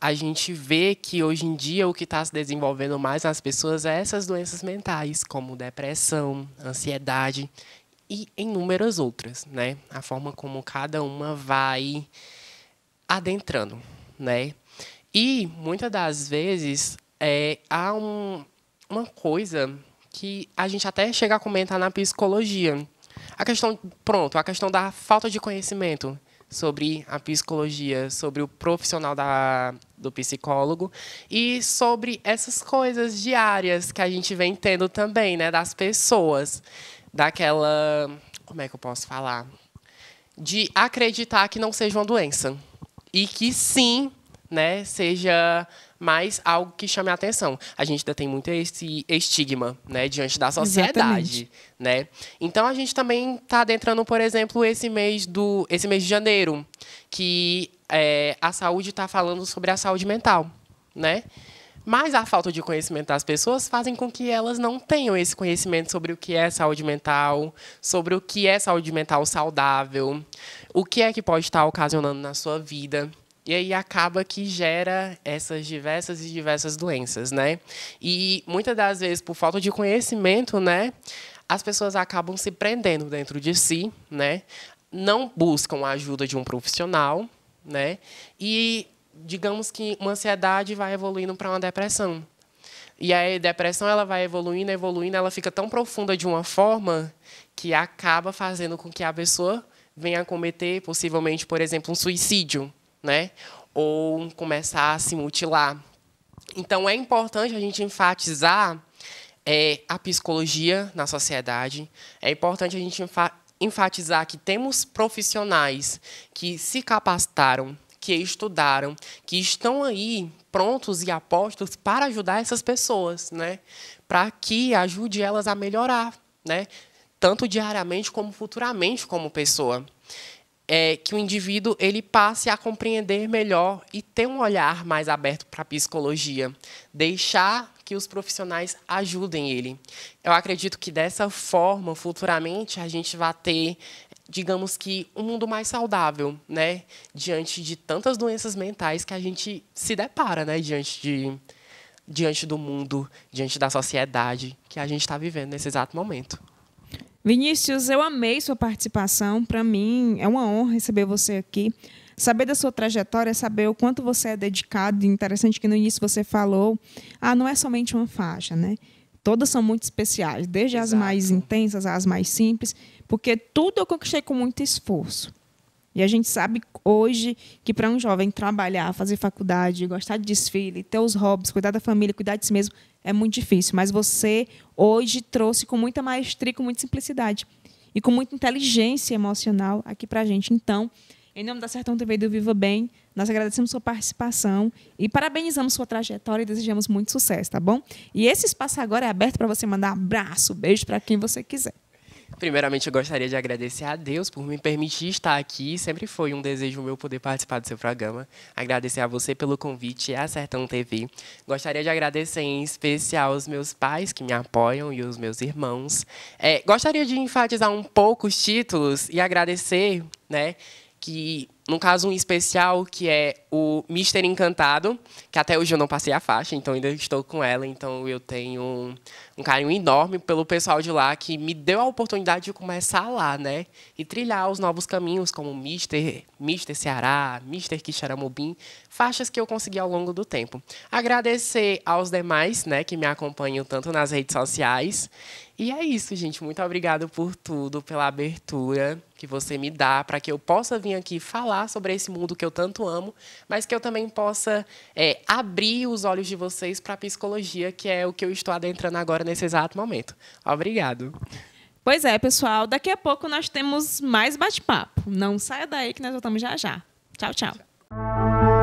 a gente vê que hoje em dia o que está se desenvolvendo mais nas pessoas é essas doenças mentais, como depressão, ansiedade, e inúmeras outras, né? A forma como cada uma vai adentrando, né? E muitas das vezes é, há um, uma coisa que a gente até chega a comentar na psicologia. A questão, pronto, a questão da falta de conhecimento sobre a psicologia, sobre o profissional da, do psicólogo e sobre essas coisas diárias que a gente vem tendo também, né, das pessoas daquela. Como é que eu posso falar? De acreditar que não seja uma doença. E que sim, né, seja mais algo que chame a atenção. A gente ainda tem muito esse estigma, né, diante da sociedade, Exatamente. né? Então a gente também está adentrando, por exemplo, esse mês do esse mês de janeiro, que é, a saúde está falando sobre a saúde mental, né? Mas a falta de conhecimento das pessoas fazem com que elas não tenham esse conhecimento sobre o que é saúde mental, sobre o que é saúde mental saudável, o que é que pode estar ocasionando na sua vida. E aí acaba que gera essas diversas e diversas doenças, né? E muitas das vezes, por falta de conhecimento, né, as pessoas acabam se prendendo dentro de si, né? Não buscam a ajuda de um profissional, né? E digamos que uma ansiedade vai evoluindo para uma depressão. E a depressão ela vai evoluindo, evoluindo, ela fica tão profunda de uma forma que acaba fazendo com que a pessoa venha a cometer, possivelmente, por exemplo, um suicídio, né? ou começar a se mutilar. Então, é importante a gente enfatizar é, a psicologia na sociedade, é importante a gente enfatizar que temos profissionais que se capacitaram que estudaram, que estão aí prontos e apostos para ajudar essas pessoas, né? Para que ajude elas a melhorar, né? Tanto diariamente como futuramente como pessoa. É, que o indivíduo ele passe a compreender melhor e ter um olhar mais aberto para a psicologia, deixar que os profissionais ajudem ele. Eu acredito que dessa forma, futuramente, a gente vai ter digamos que um mundo mais saudável, né, diante de tantas doenças mentais que a gente se depara, né, diante de diante do mundo, diante da sociedade que a gente está vivendo nesse exato momento. Vinícius, eu amei sua participação. Para mim é uma honra receber você aqui. Saber da sua trajetória, saber o quanto você é dedicado. Interessante que no início você falou, ah, não é somente uma faixa, né? Todas são muito especiais, desde Exato. as mais intensas às mais simples, porque tudo eu conquistei com muito esforço. E a gente sabe hoje que para um jovem trabalhar, fazer faculdade, gostar de desfile, ter os hobbies, cuidar da família, cuidar de si mesmo, é muito difícil. Mas você hoje trouxe com muita maestria, com muita simplicidade e com muita inteligência emocional aqui para a gente. Então, em nome da Sertão TV do Viva Bem, nós agradecemos sua participação e parabenizamos sua trajetória e desejamos muito sucesso, tá bom? E esse espaço agora é aberto para você mandar abraço, beijo para quem você quiser. Primeiramente, eu gostaria de agradecer a Deus por me permitir estar aqui. Sempre foi um desejo meu poder participar do seu programa. Agradecer a você pelo convite e a Sertão TV. Gostaria de agradecer em especial aos meus pais que me apoiam e os meus irmãos. É, gostaria de enfatizar um pouco os títulos e agradecer, né? que no caso um especial que é o Mister Encantado, que até hoje eu não passei a faixa, então ainda estou com ela, então eu tenho um, um carinho enorme pelo pessoal de lá que me deu a oportunidade de começar lá, né? E trilhar os novos caminhos como Mister, Mister Ceará, Mister Quixaramobim, faixas que eu consegui ao longo do tempo. Agradecer aos demais, né, que me acompanham tanto nas redes sociais e é isso, gente. Muito obrigado por tudo, pela abertura que você me dá para que eu possa vir aqui falar sobre esse mundo que eu tanto amo, mas que eu também possa é, abrir os olhos de vocês para a psicologia, que é o que eu estou adentrando agora nesse exato momento. Obrigado. Pois é, pessoal. Daqui a pouco nós temos mais bate-papo. Não saia daí que nós voltamos já já. Tchau, tchau. tchau.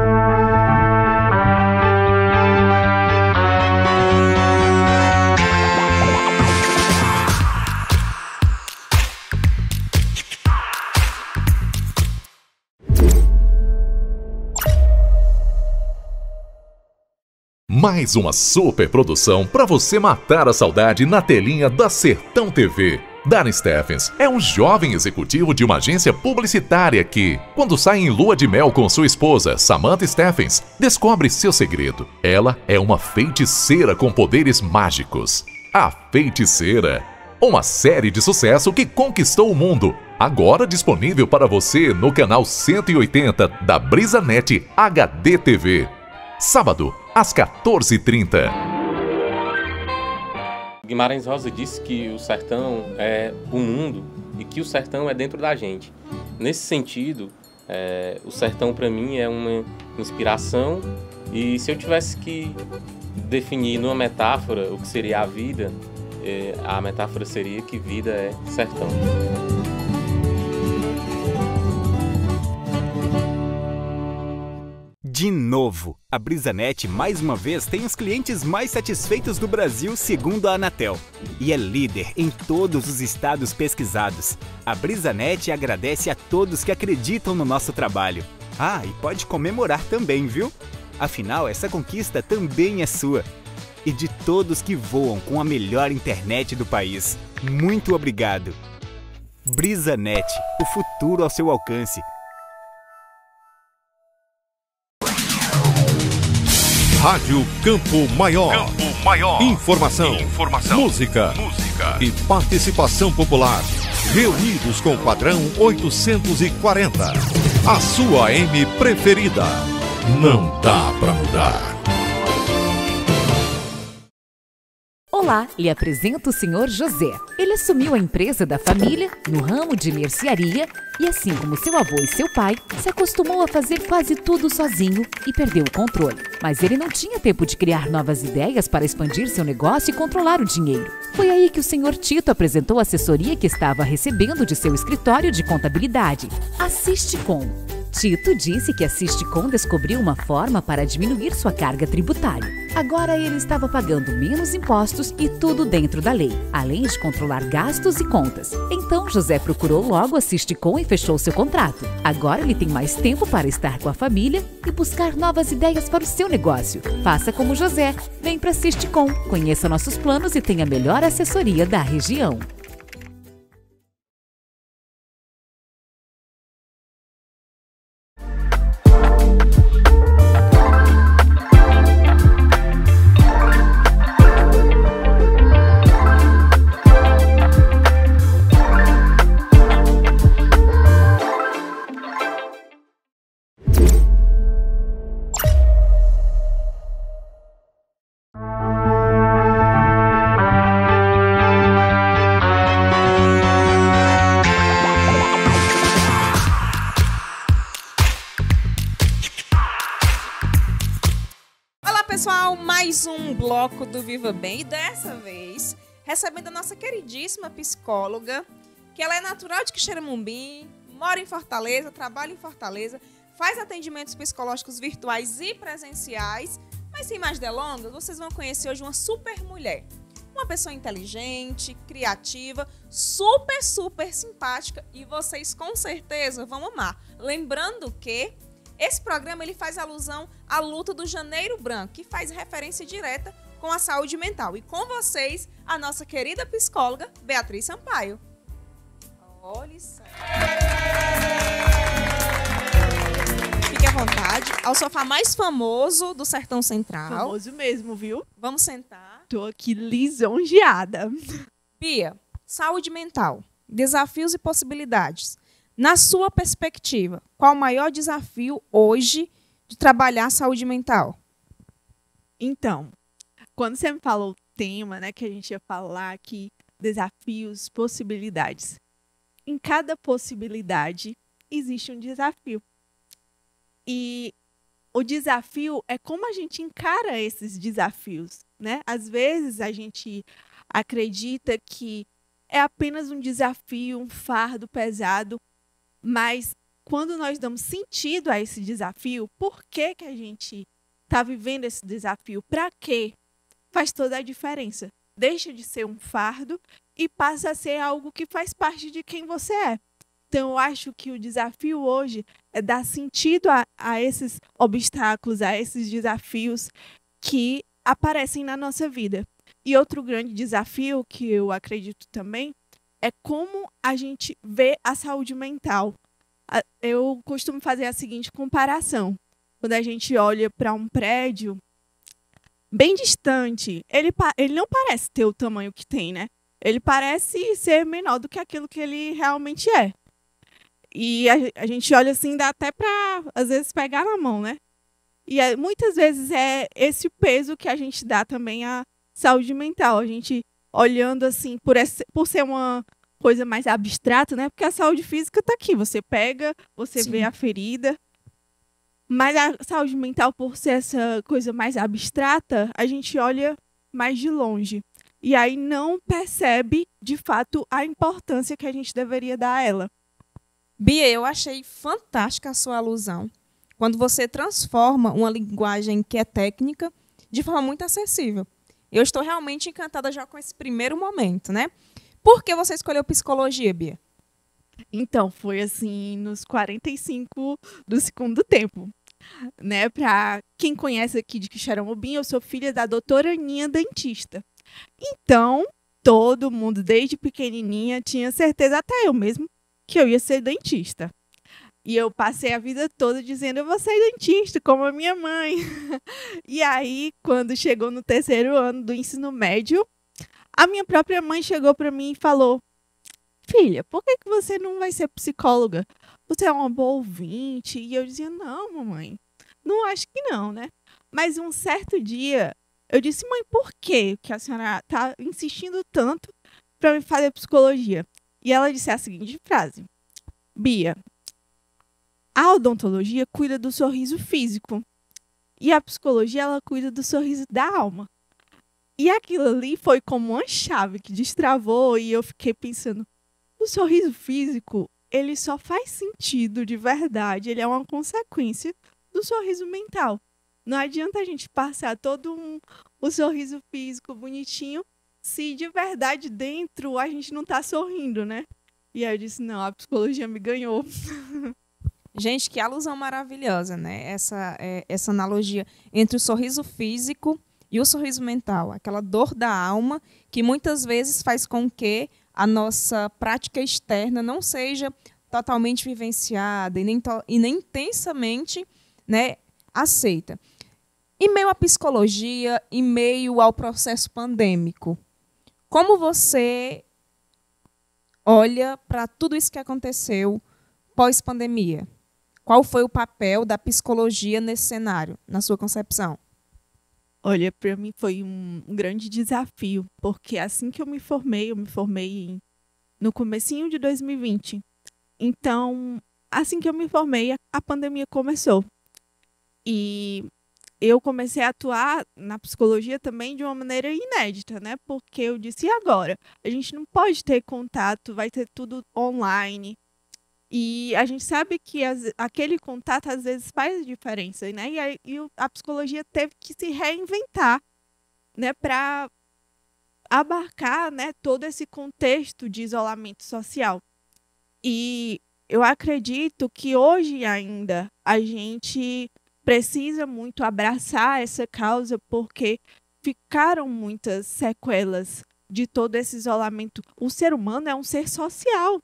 Mais uma super produção para você matar a saudade na telinha da Sertão TV. Darren Steffens é um jovem executivo de uma agência publicitária que, quando sai em lua de mel com sua esposa, Samantha Steffens, descobre seu segredo. Ela é uma feiticeira com poderes mágicos. A Feiticeira. Uma série de sucesso que conquistou o mundo. Agora disponível para você no canal 180 da BrisaNet HD TV. Sábado, às 14h30. Guimarães Rosa disse que o sertão é o mundo e que o sertão é dentro da gente. Nesse sentido, é, o sertão para mim é uma inspiração e se eu tivesse que definir numa metáfora o que seria a vida, é, a metáfora seria que vida é sertão. De novo, a Brisanet mais uma vez tem os clientes mais satisfeitos do Brasil, segundo a Anatel, e é líder em todos os estados pesquisados. A Brisanet agradece a todos que acreditam no nosso trabalho. Ah, e pode comemorar também, viu? Afinal, essa conquista também é sua. E de todos que voam com a melhor internet do país. Muito obrigado! Brisanet, o futuro ao seu alcance. Rádio Campo Maior. Campo Maior. Informação, Informação. Música, música e participação popular. Reunidos com o padrão 840. A sua M preferida. Não dá para mudar. Olá, lhe apresento o senhor José. Ele assumiu a empresa da família no ramo de mercearia e, assim como seu avô e seu pai, se acostumou a fazer quase tudo sozinho e perdeu o controle. Mas ele não tinha tempo de criar novas ideias para expandir seu negócio e controlar o dinheiro. Foi aí que o senhor Tito apresentou a assessoria que estava recebendo de seu escritório de contabilidade. Assiste com Tito disse que a Sisticom descobriu uma forma para diminuir sua carga tributária. Agora ele estava pagando menos impostos e tudo dentro da lei, além de controlar gastos e contas. Então José procurou logo a Sisticom e fechou seu contrato. Agora ele tem mais tempo para estar com a família e buscar novas ideias para o seu negócio. Faça como José, vem para a Sisticom, conheça nossos planos e tenha a melhor assessoria da região. Viva Bem e dessa vez recebendo a nossa queridíssima psicóloga, que ela é natural de Quixeramobim, mora em Fortaleza, trabalha em Fortaleza, faz atendimentos psicológicos virtuais e presenciais. Mas sem mais delongas, vocês vão conhecer hoje uma super mulher. Uma pessoa inteligente, criativa, super, super simpática e vocês com certeza vão amar. Lembrando que esse programa ele faz alusão à luta do Janeiro Branco, que faz referência direta com a saúde mental. E com vocês, a nossa querida psicóloga Beatriz Sampaio. Olha só. Fique à vontade, ao sofá mais famoso do Sertão Central. Famoso mesmo, viu? Vamos sentar. Tô aqui lisonjeada. Bia, saúde mental, desafios e possibilidades. Na sua perspectiva, qual o maior desafio hoje de trabalhar a saúde mental? Então, quando você me falou o tema, né, que a gente ia falar aqui, desafios, possibilidades. Em cada possibilidade existe um desafio. E o desafio é como a gente encara esses desafios, né? Às vezes a gente acredita que é apenas um desafio, um fardo pesado, mas quando nós damos sentido a esse desafio, por que que a gente está vivendo esse desafio? Para quê? faz toda a diferença. Deixa de ser um fardo e passa a ser algo que faz parte de quem você é. Então, eu acho que o desafio hoje é dar sentido a, a esses obstáculos, a esses desafios que aparecem na nossa vida. E outro grande desafio que eu acredito também é como a gente vê a saúde mental. Eu costumo fazer a seguinte comparação: quando a gente olha para um prédio bem distante. Ele, ele não parece ter o tamanho que tem, né? Ele parece ser menor do que aquilo que ele realmente é. E a, a gente olha assim, dá até para, às vezes, pegar na mão, né? E é, muitas vezes é esse peso que a gente dá também à saúde mental. A gente olhando assim, por, esse, por ser uma coisa mais abstrata, né? Porque a saúde física está aqui. Você pega, você Sim. vê a ferida, mas a saúde mental, por ser essa coisa mais abstrata, a gente olha mais de longe. E aí não percebe, de fato, a importância que a gente deveria dar a ela. Bia, eu achei fantástica a sua alusão. Quando você transforma uma linguagem que é técnica de forma muito acessível. Eu estou realmente encantada já com esse primeiro momento, né? Por que você escolheu psicologia, Bia? Então, foi assim, nos 45 do segundo tempo né? Para quem conhece aqui de Quixaramobim, eu sou filha da doutora Aninha dentista. Então, todo mundo desde pequenininha tinha certeza até eu mesmo que eu ia ser dentista. E eu passei a vida toda dizendo, eu vou ser dentista, como a minha mãe. e aí, quando chegou no terceiro ano do ensino médio, a minha própria mãe chegou para mim e falou: filha, por que, que você não vai ser psicóloga? Você é uma boa ouvinte. E eu dizia, não, mamãe, não acho que não, né? Mas um certo dia, eu disse, mãe, por que que a senhora tá insistindo tanto para me fazer psicologia? E ela disse a seguinte frase: Bia, a odontologia cuida do sorriso físico e a psicologia ela cuida do sorriso da alma. E aquilo ali foi como uma chave que destravou e eu fiquei pensando: o sorriso físico, ele só faz sentido de verdade, ele é uma consequência do sorriso mental. Não adianta a gente passar todo um, o sorriso físico bonitinho se de verdade dentro a gente não tá sorrindo, né? E aí eu disse: não, a psicologia me ganhou. Gente, que alusão maravilhosa, né? Essa, é, essa analogia entre o sorriso físico e o sorriso mental. Aquela dor da alma que muitas vezes faz com que a nossa prática externa não seja totalmente vivenciada e nem, to e nem intensamente né, aceita. Em meio à psicologia, em meio ao processo pandêmico, como você olha para tudo isso que aconteceu pós-pandemia? Qual foi o papel da psicologia nesse cenário, na sua concepção? Olha, para mim foi um grande desafio, porque assim que eu me formei, eu me formei em, no comecinho de 2020. Então, assim que eu me formei, a pandemia começou. E eu comecei a atuar na psicologia também de uma maneira inédita, né? Porque eu disse, e agora? A gente não pode ter contato, vai ter tudo online. E a gente sabe que as, aquele contato às vezes faz diferença, né? E a, e a psicologia teve que se reinventar, né, para abarcar, né, todo esse contexto de isolamento social. E eu acredito que hoje ainda a gente precisa muito abraçar essa causa porque ficaram muitas sequelas de todo esse isolamento. O ser humano é um ser social,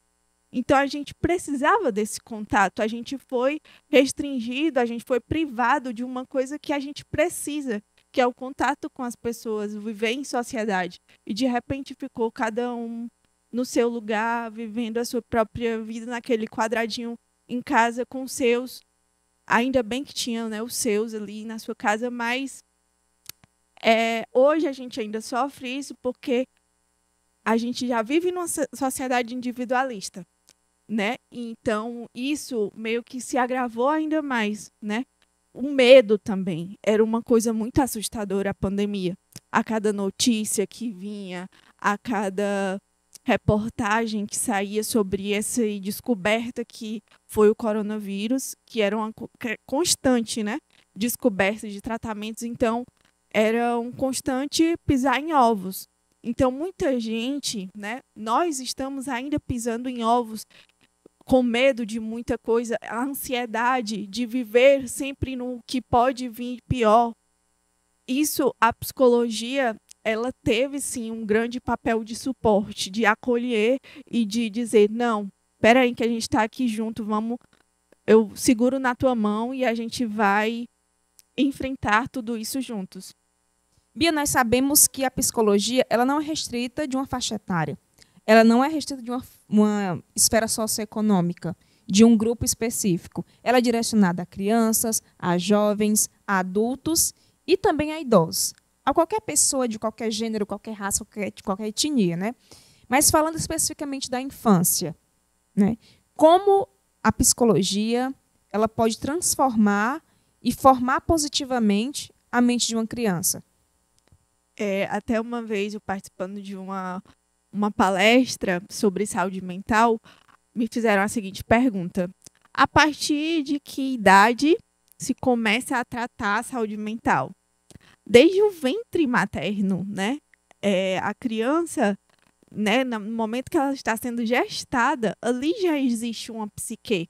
então a gente precisava desse contato, a gente foi restringido, a gente foi privado de uma coisa que a gente precisa, que é o contato com as pessoas, viver em sociedade. E de repente ficou cada um no seu lugar, vivendo a sua própria vida naquele quadradinho em casa com os seus. Ainda bem que tinham né, os seus ali na sua casa, mas é, hoje a gente ainda sofre isso porque a gente já vive numa sociedade individualista né? Então, isso meio que se agravou ainda mais, né? O medo também era uma coisa muito assustadora a pandemia. A cada notícia que vinha, a cada reportagem que saía sobre essa descoberta que foi o coronavírus, que era uma é constante, né? Descoberta de tratamentos, então era um constante pisar em ovos. Então muita gente, né? Nós estamos ainda pisando em ovos com medo de muita coisa, a ansiedade de viver sempre no que pode vir pior. Isso a psicologia ela teve sim um grande papel de suporte, de acolher e de dizer não, espera aí que a gente está aqui junto, vamos, eu seguro na tua mão e a gente vai enfrentar tudo isso juntos. Bia, nós sabemos que a psicologia ela não é restrita de uma faixa etária ela não é restrita de uma, uma esfera socioeconômica, de um grupo específico. Ela é direcionada a crianças, a jovens, a adultos e também a idosos. A qualquer pessoa de qualquer gênero, qualquer raça, qualquer, qualquer etnia. Né? Mas falando especificamente da infância, né? como a psicologia ela pode transformar e formar positivamente a mente de uma criança. É, até uma vez eu participando de uma uma palestra sobre saúde mental, me fizeram a seguinte pergunta: A partir de que idade se começa a tratar a saúde mental? Desde o ventre materno, né? É, a criança, né, no momento que ela está sendo gestada, ali já existe uma psique.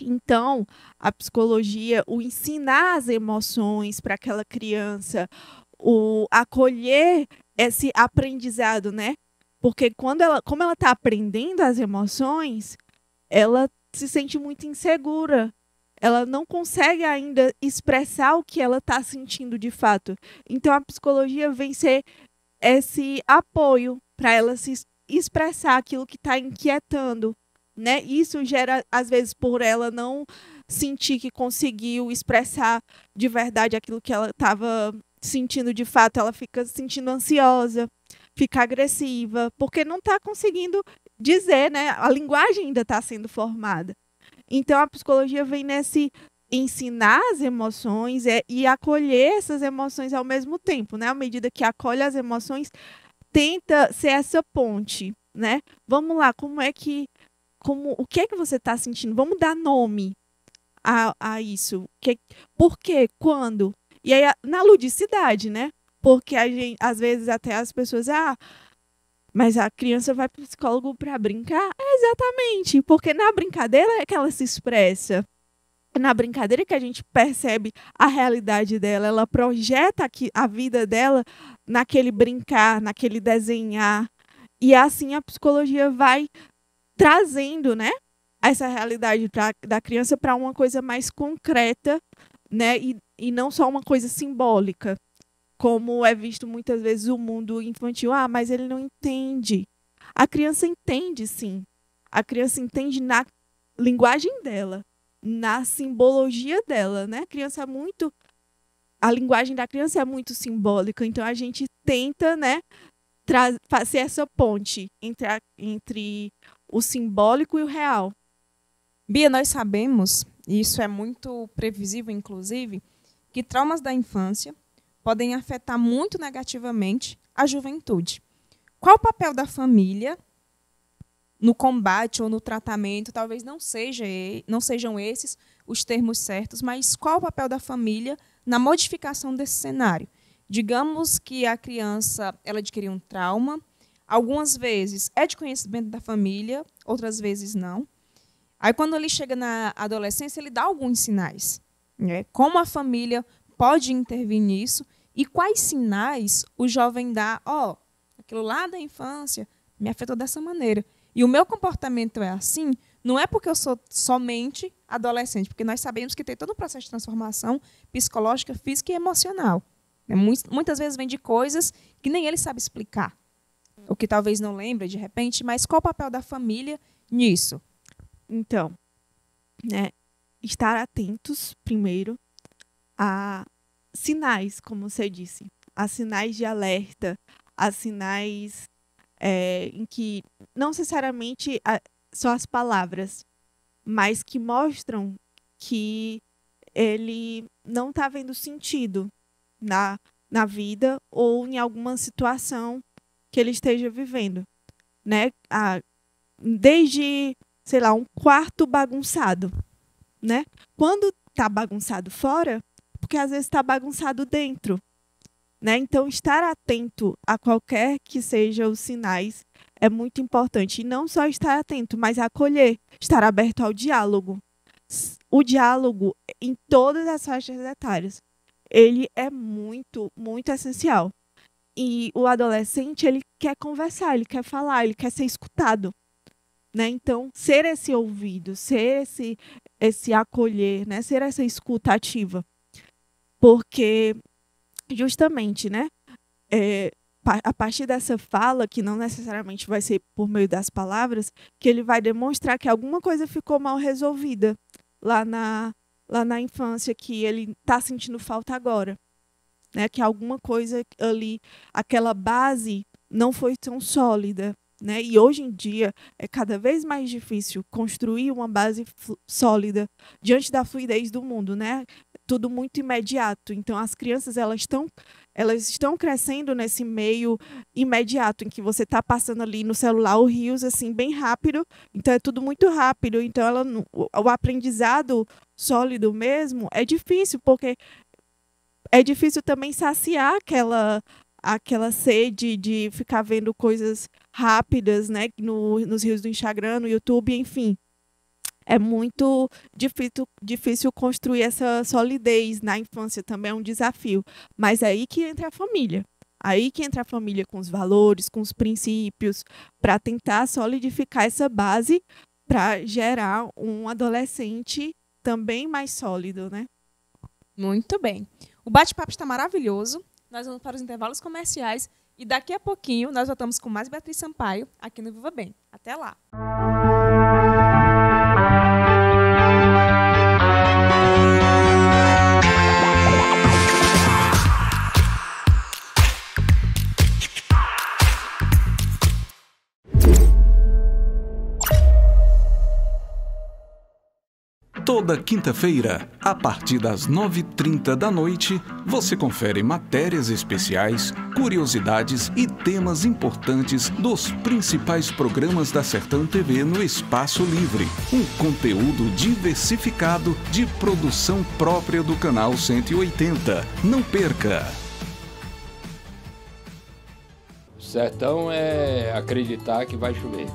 Então, a psicologia, o ensinar as emoções para aquela criança, o acolher esse aprendizado, né? Porque quando ela, como ela está aprendendo as emoções, ela se sente muito insegura. Ela não consegue ainda expressar o que ela está sentindo de fato. Então a psicologia vem ser esse apoio para ela se expressar aquilo que está inquietando, né? Isso gera às vezes por ela não sentir que conseguiu expressar de verdade aquilo que ela estava sentindo de fato, ela fica se sentindo ansiosa, ficar agressiva, porque não está conseguindo dizer, né? A linguagem ainda está sendo formada. Então a psicologia vem nesse ensinar as emoções é, e acolher essas emoções ao mesmo tempo, né? À medida que acolhe as emoções, tenta ser essa ponte, né? Vamos lá, como é que, como, o que é que você está sentindo? Vamos dar nome a, a isso. Que, por quê? Quando? E aí na ludicidade, né? Porque a gente, às vezes até as pessoas, ah, mas a criança vai para o psicólogo para brincar? É exatamente, porque na brincadeira é que ela se expressa. na brincadeira é que a gente percebe a realidade dela, ela projeta a vida dela naquele brincar, naquele desenhar. E assim a psicologia vai trazendo, né, essa realidade pra, da criança para uma coisa mais concreta, né, e, e não só uma coisa simbólica como é visto muitas vezes o mundo infantil. Ah, mas ele não entende. A criança entende, sim. A criança entende na linguagem dela, na simbologia dela, né? A criança é muito a linguagem da criança é muito simbólica, então a gente tenta, né, fazer essa ponte entre, a, entre o simbólico e o real. Bia, nós sabemos, e isso é muito previsível, inclusive, que traumas da infância podem afetar muito negativamente a juventude. Qual o papel da família no combate ou no tratamento? Talvez não, seja, não sejam esses os termos certos, mas qual o papel da família na modificação desse cenário? Digamos que a criança ela adquiriu um trauma, algumas vezes é de conhecimento da família, outras vezes não. Aí quando ele chega na adolescência, ele dá alguns sinais, né? Como a família pode intervir nisso e quais sinais o jovem dá, ó, oh, aquilo lá da infância me afetou dessa maneira. E o meu comportamento é assim, não é porque eu sou somente adolescente, porque nós sabemos que tem todo um processo de transformação psicológica, física e emocional. Né? Muitas vezes vem de coisas que nem ele sabe explicar, o que talvez não lembre de repente, mas qual o papel da família nisso? Então, né, estar atentos primeiro a sinais, como você disse, a sinais de alerta, a sinais é, em que não necessariamente a, só as palavras, mas que mostram que ele não está vendo sentido na, na vida ou em alguma situação que ele esteja vivendo, né? A, desde, sei lá, um quarto bagunçado, né? Quando está bagunçado fora, porque às vezes está bagunçado dentro. Né? Então, estar atento a qualquer que seja os sinais é muito importante. E não só estar atento, mas acolher, estar aberto ao diálogo. O diálogo em todas as faixas etárias, ele é muito, muito essencial. E o adolescente, ele quer conversar, ele quer falar, ele quer ser escutado. Né? Então, ser esse ouvido, ser esse, esse acolher, né? ser essa escuta ativa porque justamente, né, é, a partir dessa fala, que não necessariamente vai ser por meio das palavras, que ele vai demonstrar que alguma coisa ficou mal resolvida lá na, lá na infância, que ele está sentindo falta agora. Né? Que alguma coisa ali, aquela base não foi tão sólida. Né? E hoje em dia é cada vez mais difícil construir uma base sólida diante da fluidez do mundo. Né? tudo muito imediato. Então as crianças elas estão elas estão crescendo nesse meio imediato em que você está passando ali no celular o rios assim bem rápido. Então é tudo muito rápido. Então ela o aprendizado sólido mesmo é difícil porque é difícil também saciar aquela aquela sede de ficar vendo coisas rápidas, né, no, nos rios do Instagram, no YouTube, enfim é muito difícil, difícil construir essa solidez na infância, também é um desafio. Mas é aí que entra a família. Aí que entra a família com os valores, com os princípios, para tentar solidificar essa base para gerar um adolescente também mais sólido, né? Muito bem. O bate-papo está maravilhoso. Nós vamos para os intervalos comerciais e daqui a pouquinho nós voltamos com mais Beatriz Sampaio aqui no Viva Bem. Até lá. Toda quinta-feira, a partir das 9h30 da noite, você confere matérias especiais, curiosidades e temas importantes dos principais programas da Sertão TV no Espaço Livre. Um conteúdo diversificado de produção própria do canal 180. Não perca! Sertão é acreditar que vai chover.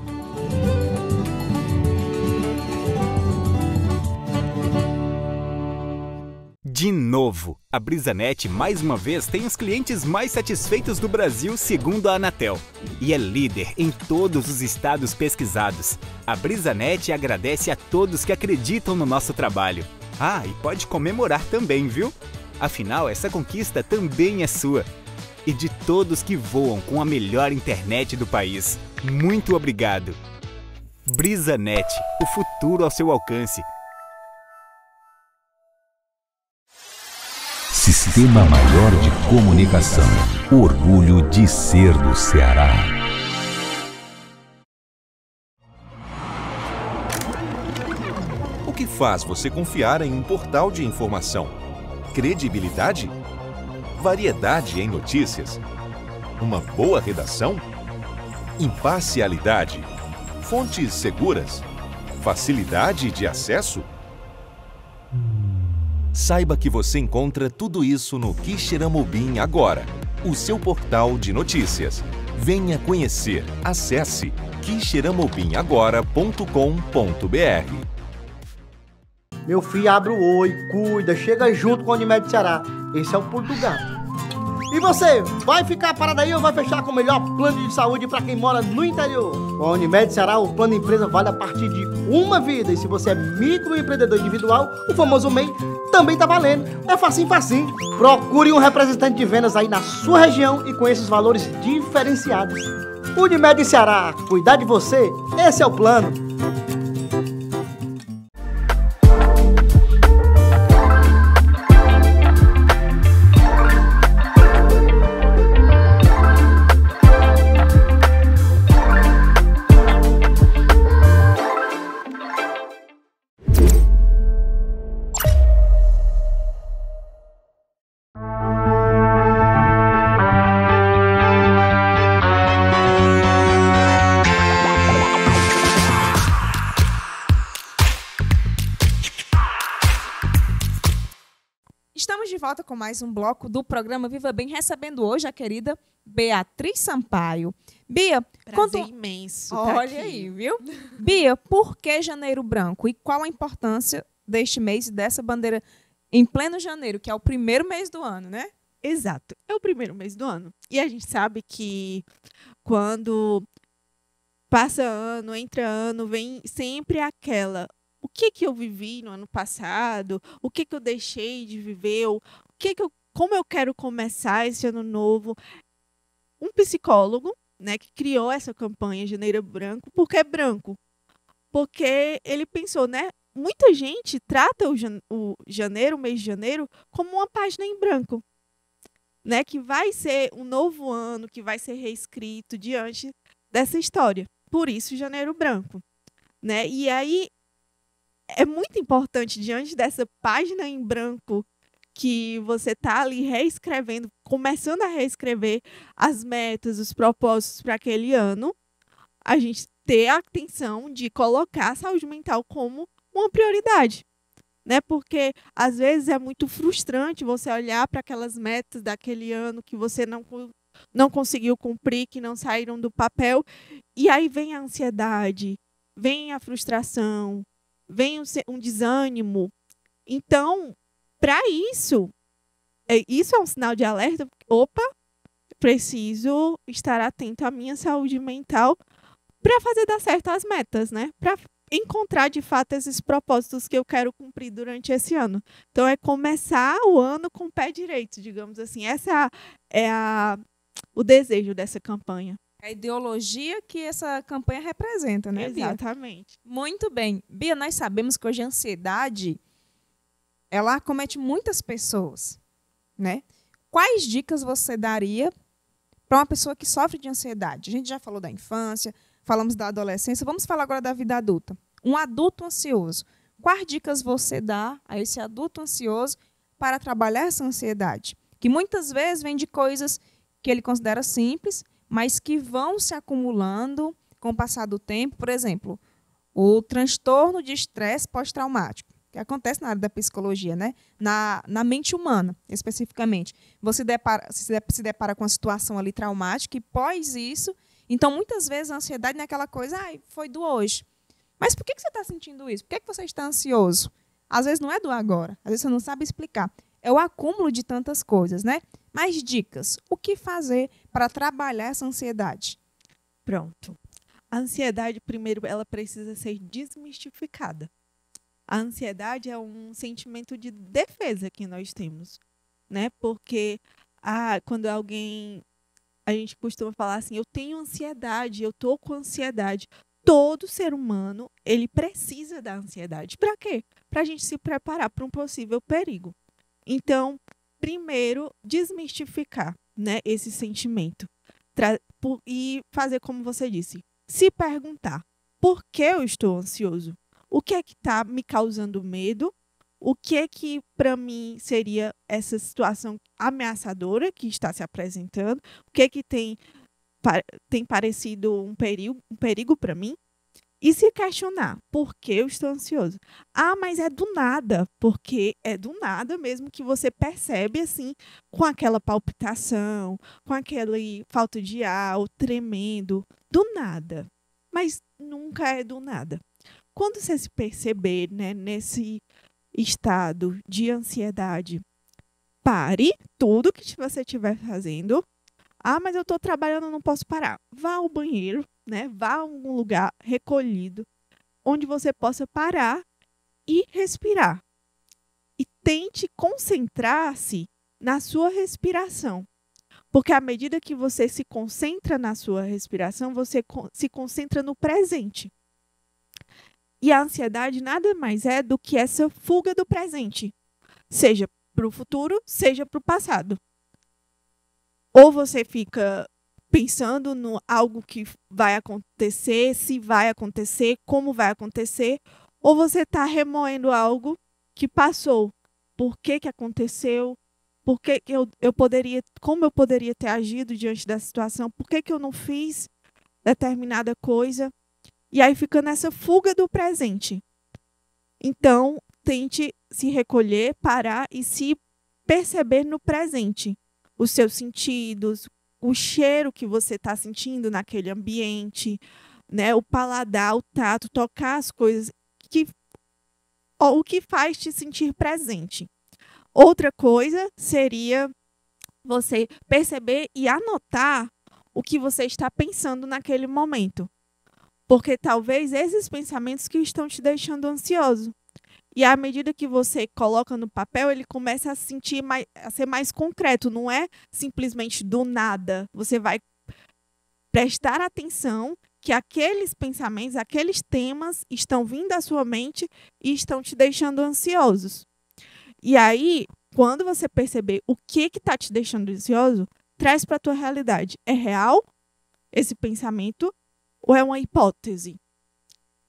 De novo, a Brisanet mais uma vez tem os clientes mais satisfeitos do Brasil, segundo a Anatel, e é líder em todos os estados pesquisados. A Brisanet agradece a todos que acreditam no nosso trabalho. Ah, e pode comemorar também, viu? Afinal, essa conquista também é sua. E de todos que voam com a melhor internet do país. Muito obrigado! Brisanet, o futuro ao seu alcance. Sistema Maior de Comunicação. Orgulho de ser do Ceará. O que faz você confiar em um portal de informação? Credibilidade? Variedade em notícias? Uma boa redação? Imparcialidade? Fontes seguras? Facilidade de acesso? Saiba que você encontra tudo isso no Quixeramobim agora, o seu portal de notícias. Venha conhecer. Acesse quixeramobimagora.com.br. Meu filho, abre o oi, cuida, chega junto com o Unimed Ceará. Esse é o Portugal. E você, vai ficar parado aí ou vai fechar com o melhor plano de saúde para quem mora no interior? Com a Unimed Ceará, o plano empresa vale a partir de uma vida. E se você é microempreendedor individual, o famoso MEI, também tá valendo. É facinho, facinho. Procure um representante de vendas aí na sua região e conheça os valores diferenciados. Unimed Ceará, cuidar de você, esse é o plano. de volta com mais um bloco do programa Viva Bem, recebendo hoje a querida Beatriz Sampaio. Bia, Prazer imenso. Tá Olha tá aí, viu? Bia, por que janeiro branco e qual a importância deste mês e dessa bandeira em pleno janeiro, que é o primeiro mês do ano, né? Exato. É o primeiro mês do ano. E a gente sabe que quando passa ano, entra ano, vem sempre aquela o que, que eu vivi no ano passado, o que, que eu deixei de viver, o que, que eu, como eu quero começar esse ano novo. Um psicólogo né, que criou essa campanha Janeiro Branco, porque é branco. Porque ele pensou, né? Muita gente trata o, o janeiro, o mês de janeiro, como uma página em branco. Né, que vai ser um novo ano, que vai ser reescrito diante dessa história. Por isso, janeiro branco. Né? E aí é muito importante diante dessa página em branco que você está ali reescrevendo, começando a reescrever as metas, os propósitos para aquele ano, a gente ter a atenção de colocar a saúde mental como uma prioridade. Né? Porque às vezes é muito frustrante você olhar para aquelas metas daquele ano que você não, não conseguiu cumprir, que não saíram do papel, e aí vem a ansiedade, vem a frustração, vem um, um desânimo. Então, para isso, é, isso é um sinal de alerta. Opa, preciso estar atento à minha saúde mental para fazer dar certo as metas, né? Para encontrar de fato esses propósitos que eu quero cumprir durante esse ano. Então é começar o ano com o pé direito, digamos assim. Essa é a, é o desejo dessa campanha a ideologia que essa campanha representa, né, Bia? Exatamente. Muito bem. Bia, nós sabemos que hoje a ansiedade ela comete muitas pessoas, né? Quais dicas você daria para uma pessoa que sofre de ansiedade? A gente já falou da infância, falamos da adolescência, vamos falar agora da vida adulta. Um adulto ansioso. Quais dicas você dá a esse adulto ansioso para trabalhar essa ansiedade? Que muitas vezes vem de coisas que ele considera simples, mas que vão se acumulando com o passar do tempo. Por exemplo, o transtorno de estresse pós-traumático, que acontece na área da psicologia, né? na, na mente humana, especificamente. Você depara, se, se depara com uma situação ali traumática e pós isso. Então, muitas vezes a ansiedade não é aquela coisa, ah, foi do hoje. Mas por que, você está sentindo isso? Por que, que você está ansioso? Às vezes não é do agora, às vezes você não sabe explicar. É o acúmulo de tantas coisas, né? Mais dicas. O que fazer para trabalhar essa ansiedade? Pronto. A ansiedade, primeiro, ela precisa ser desmistificada. A ansiedade é um sentimento de defesa que nós temos, né? Porque ah, quando alguém a gente costuma falar assim, eu tenho ansiedade, eu tô com ansiedade. Todo ser humano, ele precisa da ansiedade. Para quê? Para a gente se preparar para um possível perigo. Então, primeiro, desmistificar né, esse sentimento. Tra por, e fazer como você disse, se perguntar por que eu estou ansioso? O que é que está me causando medo? O que é que para mim seria essa situação ameaçadora que está se apresentando? O que é que tem tem parecido um perigo um perigo para mim? e se questionar por que eu estou ansioso. Ah, mas é do nada, porque é do nada mesmo que você percebe assim, com aquela palpitação, com aquele falta de ar, o tremendo, do nada. Mas nunca é do nada. Quando você se perceber, né, nesse estado de ansiedade, pare tudo que você estiver fazendo. Ah, mas eu estou trabalhando, não posso parar. Vá ao banheiro, né? Vá a um lugar recolhido onde você possa parar e respirar. E tente concentrar-se na sua respiração. Porque à medida que você se concentra na sua respiração, você se concentra no presente. E a ansiedade nada mais é do que essa fuga do presente, seja para o futuro, seja para o passado. Ou você fica pensando no algo que vai acontecer, se vai acontecer, como vai acontecer, ou você está remoendo algo que passou, por que, que aconteceu, por que, que eu, eu poderia, como eu poderia ter agido diante da situação, por que, que eu não fiz determinada coisa, e aí fica nessa fuga do presente. Então, tente se recolher, parar e se perceber no presente os seus sentidos, o cheiro que você está sentindo naquele ambiente, né? O paladar, o tato, tocar as coisas que ou o que faz te sentir presente. Outra coisa seria você perceber e anotar o que você está pensando naquele momento. Porque talvez esses pensamentos que estão te deixando ansioso. E à medida que você coloca no papel, ele começa a sentir mais, a ser mais concreto, não é simplesmente do nada. Você vai prestar atenção que aqueles pensamentos, aqueles temas estão vindo à sua mente e estão te deixando ansiosos. E aí, quando você perceber o que que tá te deixando ansioso, traz para a tua realidade. É real esse pensamento ou é uma hipótese?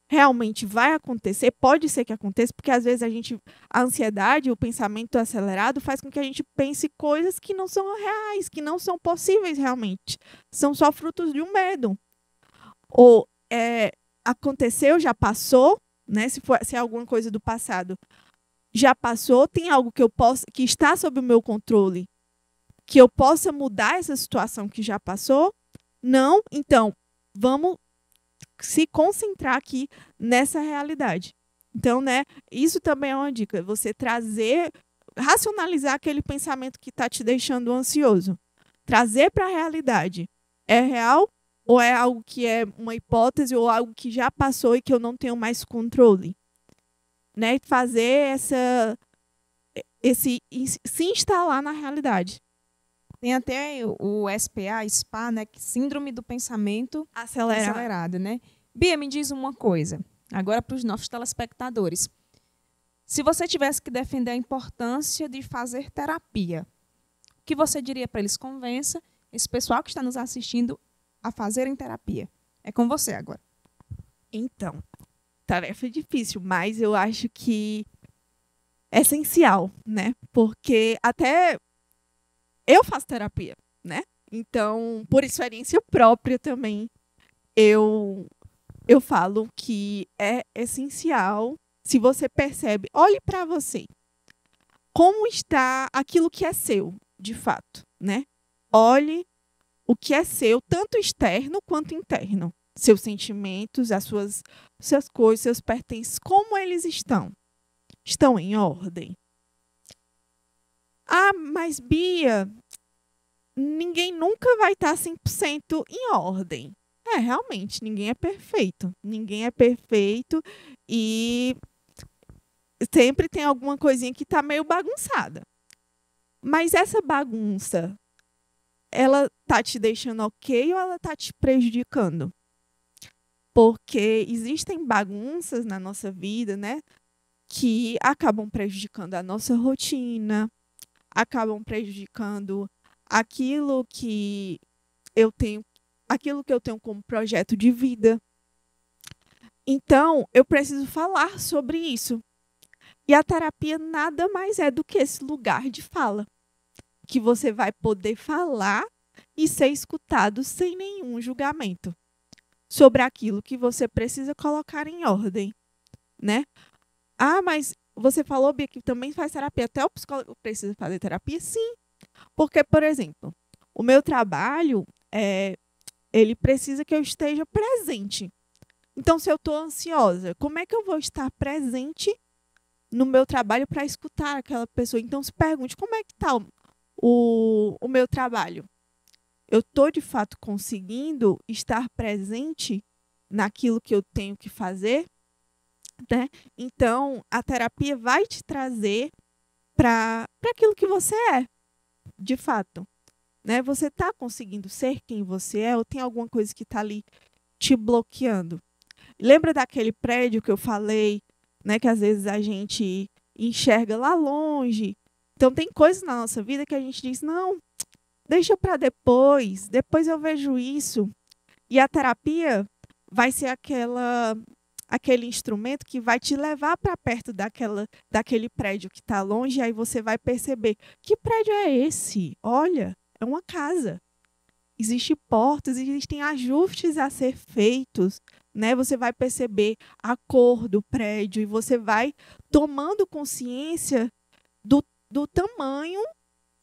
realmente vai acontecer, pode ser que aconteça, porque às vezes a gente a ansiedade, o pensamento acelerado faz com que a gente pense coisas que não são reais, que não são possíveis realmente, são só frutos de um medo. Ou é, aconteceu, já passou, né? Se for se é alguma coisa do passado, já passou, tem algo que eu posso que está sob o meu controle, que eu possa mudar essa situação que já passou? Não, então vamos se concentrar aqui nessa realidade. Então, né, isso também é uma dica, você trazer, racionalizar aquele pensamento que está te deixando ansioso. Trazer para a realidade. É real ou é algo que é uma hipótese ou algo que já passou e que eu não tenho mais controle? Né? Fazer essa esse se instalar na realidade. Tem até o SPA, SPA, né? Síndrome do pensamento acelerado, acelerado né? Bia, me diz uma coisa, agora para os nossos telespectadores. Se você tivesse que defender a importância de fazer terapia, o que você diria para eles? Convença esse pessoal que está nos assistindo a fazerem terapia. É com você agora. Então, tarefa difícil, mas eu acho que é essencial, né? Porque até eu faço terapia, né? Então, por experiência própria também, eu eu falo que é essencial se você percebe, olhe para você. Como está aquilo que é seu, de fato, né? Olhe o que é seu, tanto externo quanto interno. Seus sentimentos, as suas, suas coisas, seus pertences, como eles estão? Estão em ordem? Ah, mas Bia, ninguém nunca vai estar tá 100% em ordem. É, realmente, ninguém é perfeito. Ninguém é perfeito e sempre tem alguma coisinha que está meio bagunçada. Mas essa bagunça, ela tá te deixando ok ou ela tá te prejudicando? Porque existem bagunças na nossa vida, né? Que acabam prejudicando a nossa rotina, acabam prejudicando aquilo que eu tenho, aquilo que eu tenho como projeto de vida. Então, eu preciso falar sobre isso. E a terapia nada mais é do que esse lugar de fala, que você vai poder falar e ser escutado sem nenhum julgamento sobre aquilo que você precisa colocar em ordem, né? Ah, mas você falou, Bia, que também faz terapia. Até o psicólogo precisa fazer terapia? Sim. Porque, por exemplo, o meu trabalho, é, ele precisa que eu esteja presente. Então, se eu estou ansiosa, como é que eu vou estar presente no meu trabalho para escutar aquela pessoa? Então, se pergunte, como é que está o, o, o meu trabalho? Eu estou, de fato, conseguindo estar presente naquilo que eu tenho que fazer? né? Então, a terapia vai te trazer para aquilo que você é, de fato. Né? Você está conseguindo ser quem você é ou tem alguma coisa que está ali te bloqueando? Lembra daquele prédio que eu falei, né? Que às vezes a gente enxerga lá longe. Então tem coisas na nossa vida que a gente diz não, deixa para depois, depois eu vejo isso. E a terapia vai ser aquela aquele instrumento que vai te levar para perto daquela, daquele prédio que está longe, aí você vai perceber: que prédio é esse? Olha, é uma casa. Existem portas, existem ajustes a ser feitos. Né? Você vai perceber a cor do prédio e você vai tomando consciência do, do tamanho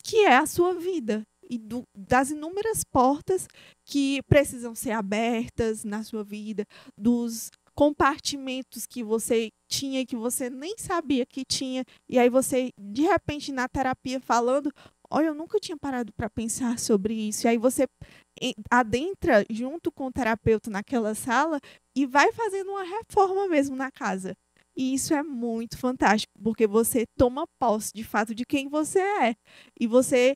que é a sua vida e do, das inúmeras portas que precisam ser abertas na sua vida, dos compartimentos que você tinha que você nem sabia que tinha e aí você de repente na terapia falando olha eu nunca tinha parado para pensar sobre isso e aí você adentra junto com o terapeuta naquela sala e vai fazendo uma reforma mesmo na casa e isso é muito fantástico porque você toma posse de fato de quem você é e você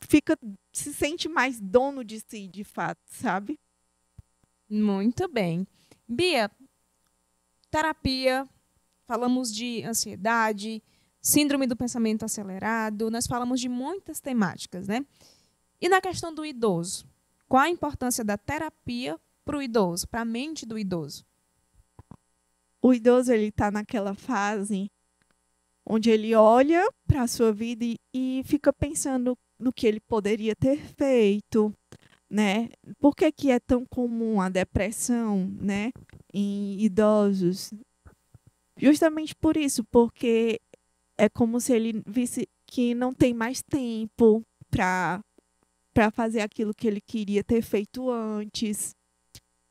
fica se sente mais dono de si de fato sabe muito bem Bia, terapia, falamos de ansiedade, síndrome do pensamento acelerado, nós falamos de muitas temáticas, né? E na questão do idoso, qual a importância da terapia para o idoso, para a mente do idoso? O idoso ele está naquela fase onde ele olha para a sua vida e, e fica pensando no que ele poderia ter feito, né? Por que, que é tão comum a depressão, né, em idosos? Justamente por isso, porque é como se ele visse que não tem mais tempo para para fazer aquilo que ele queria ter feito antes.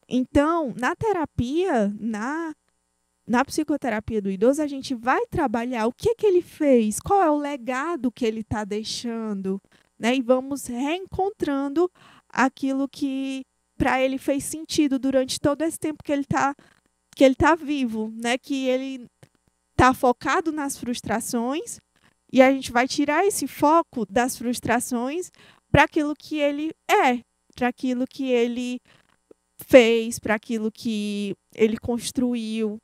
Então, na terapia, na na psicoterapia do idoso, a gente vai trabalhar o que que ele fez, qual é o legado que ele está deixando, né? E vamos reencontrando aquilo que para ele fez sentido durante todo esse tempo que ele está que ele tá vivo, né? Que ele está focado nas frustrações e a gente vai tirar esse foco das frustrações para aquilo que ele é, para aquilo que ele fez, para aquilo que ele construiu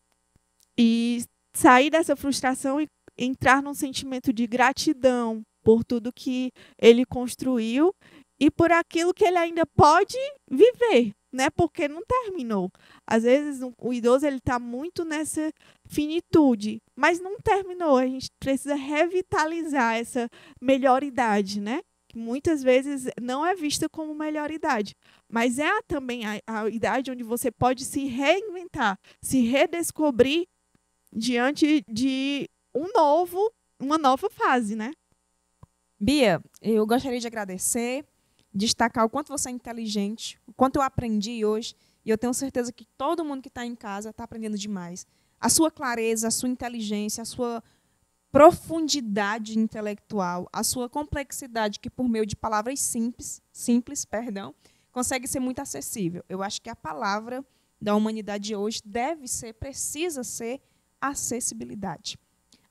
e sair dessa frustração e entrar num sentimento de gratidão por tudo que ele construiu e por aquilo que ele ainda pode viver, né? Porque não terminou. Às vezes o idoso ele está muito nessa finitude, mas não terminou. A gente precisa revitalizar essa melhor idade, né? Que muitas vezes não é vista como melhor idade, mas é também a, a idade onde você pode se reinventar, se redescobrir diante de um novo, uma nova fase, né? Bia, eu gostaria de agradecer destacar o quanto você é inteligente, o quanto eu aprendi hoje. E eu tenho certeza que todo mundo que está em casa está aprendendo demais. A sua clareza, a sua inteligência, a sua profundidade intelectual, a sua complexidade que por meio de palavras simples, simples, perdão, consegue ser muito acessível. Eu acho que a palavra da humanidade hoje deve ser, precisa ser acessibilidade.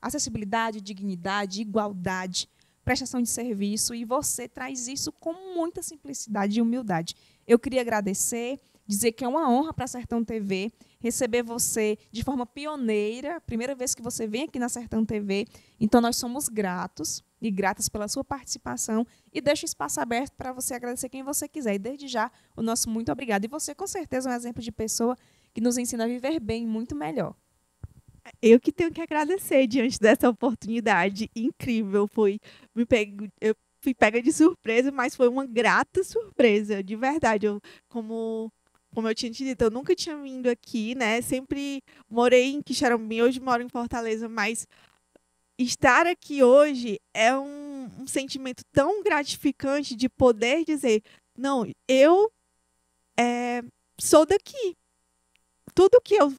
Acessibilidade, dignidade, igualdade, prestação de serviço, e você traz isso com muita simplicidade e humildade. Eu queria agradecer, dizer que é uma honra para a Sertão TV receber você de forma pioneira, primeira vez que você vem aqui na Sertão TV. Então, nós somos gratos e gratas pela sua participação e deixo o espaço aberto para você agradecer quem você quiser. E desde já, o nosso muito obrigado. E você, com certeza, é um exemplo de pessoa que nos ensina a viver bem muito melhor eu que tenho que agradecer diante dessa oportunidade incrível. Foi, me pego, eu fui pega de surpresa, mas foi uma grata surpresa, de verdade. Eu, como, como eu tinha te dito, eu nunca tinha vindo aqui, né? Sempre morei em Quixarambim, hoje moro em Fortaleza, mas estar aqui hoje é um, um sentimento tão gratificante de poder dizer, não, eu é, sou daqui. Tudo que eu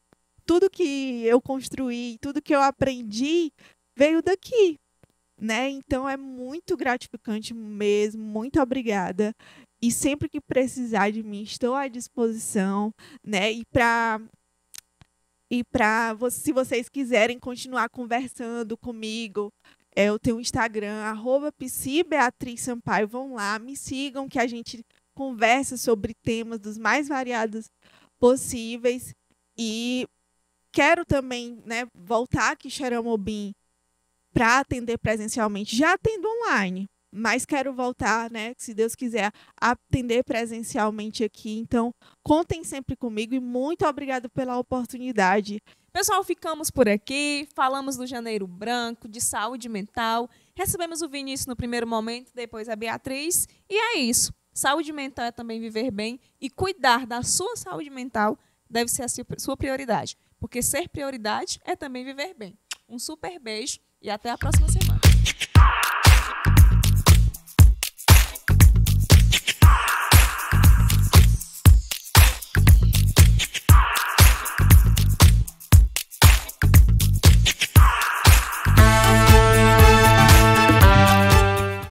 tudo que eu construí, tudo que eu aprendi veio daqui, né? Então é muito gratificante mesmo. Muito obrigada. E sempre que precisar de mim, estou à disposição, né? E para e para se vocês quiserem continuar conversando comigo, é, eu tenho o um Instagram arroba Sampaio. Vão lá, me sigam que a gente conversa sobre temas dos mais variados possíveis e quero também né, voltar aqui Xeramobim para atender presencialmente. Já atendo online, mas quero voltar, né, se Deus quiser, atender presencialmente aqui. Então, contem sempre comigo e muito obrigado pela oportunidade. Pessoal, ficamos por aqui, falamos do Janeiro Branco, de saúde mental, recebemos o Vinícius no primeiro momento, depois a Beatriz, e é isso. Saúde mental é também viver bem e cuidar da sua saúde mental deve ser a sua prioridade. Porque ser prioridade é também viver bem. Um super beijo e até a próxima semana.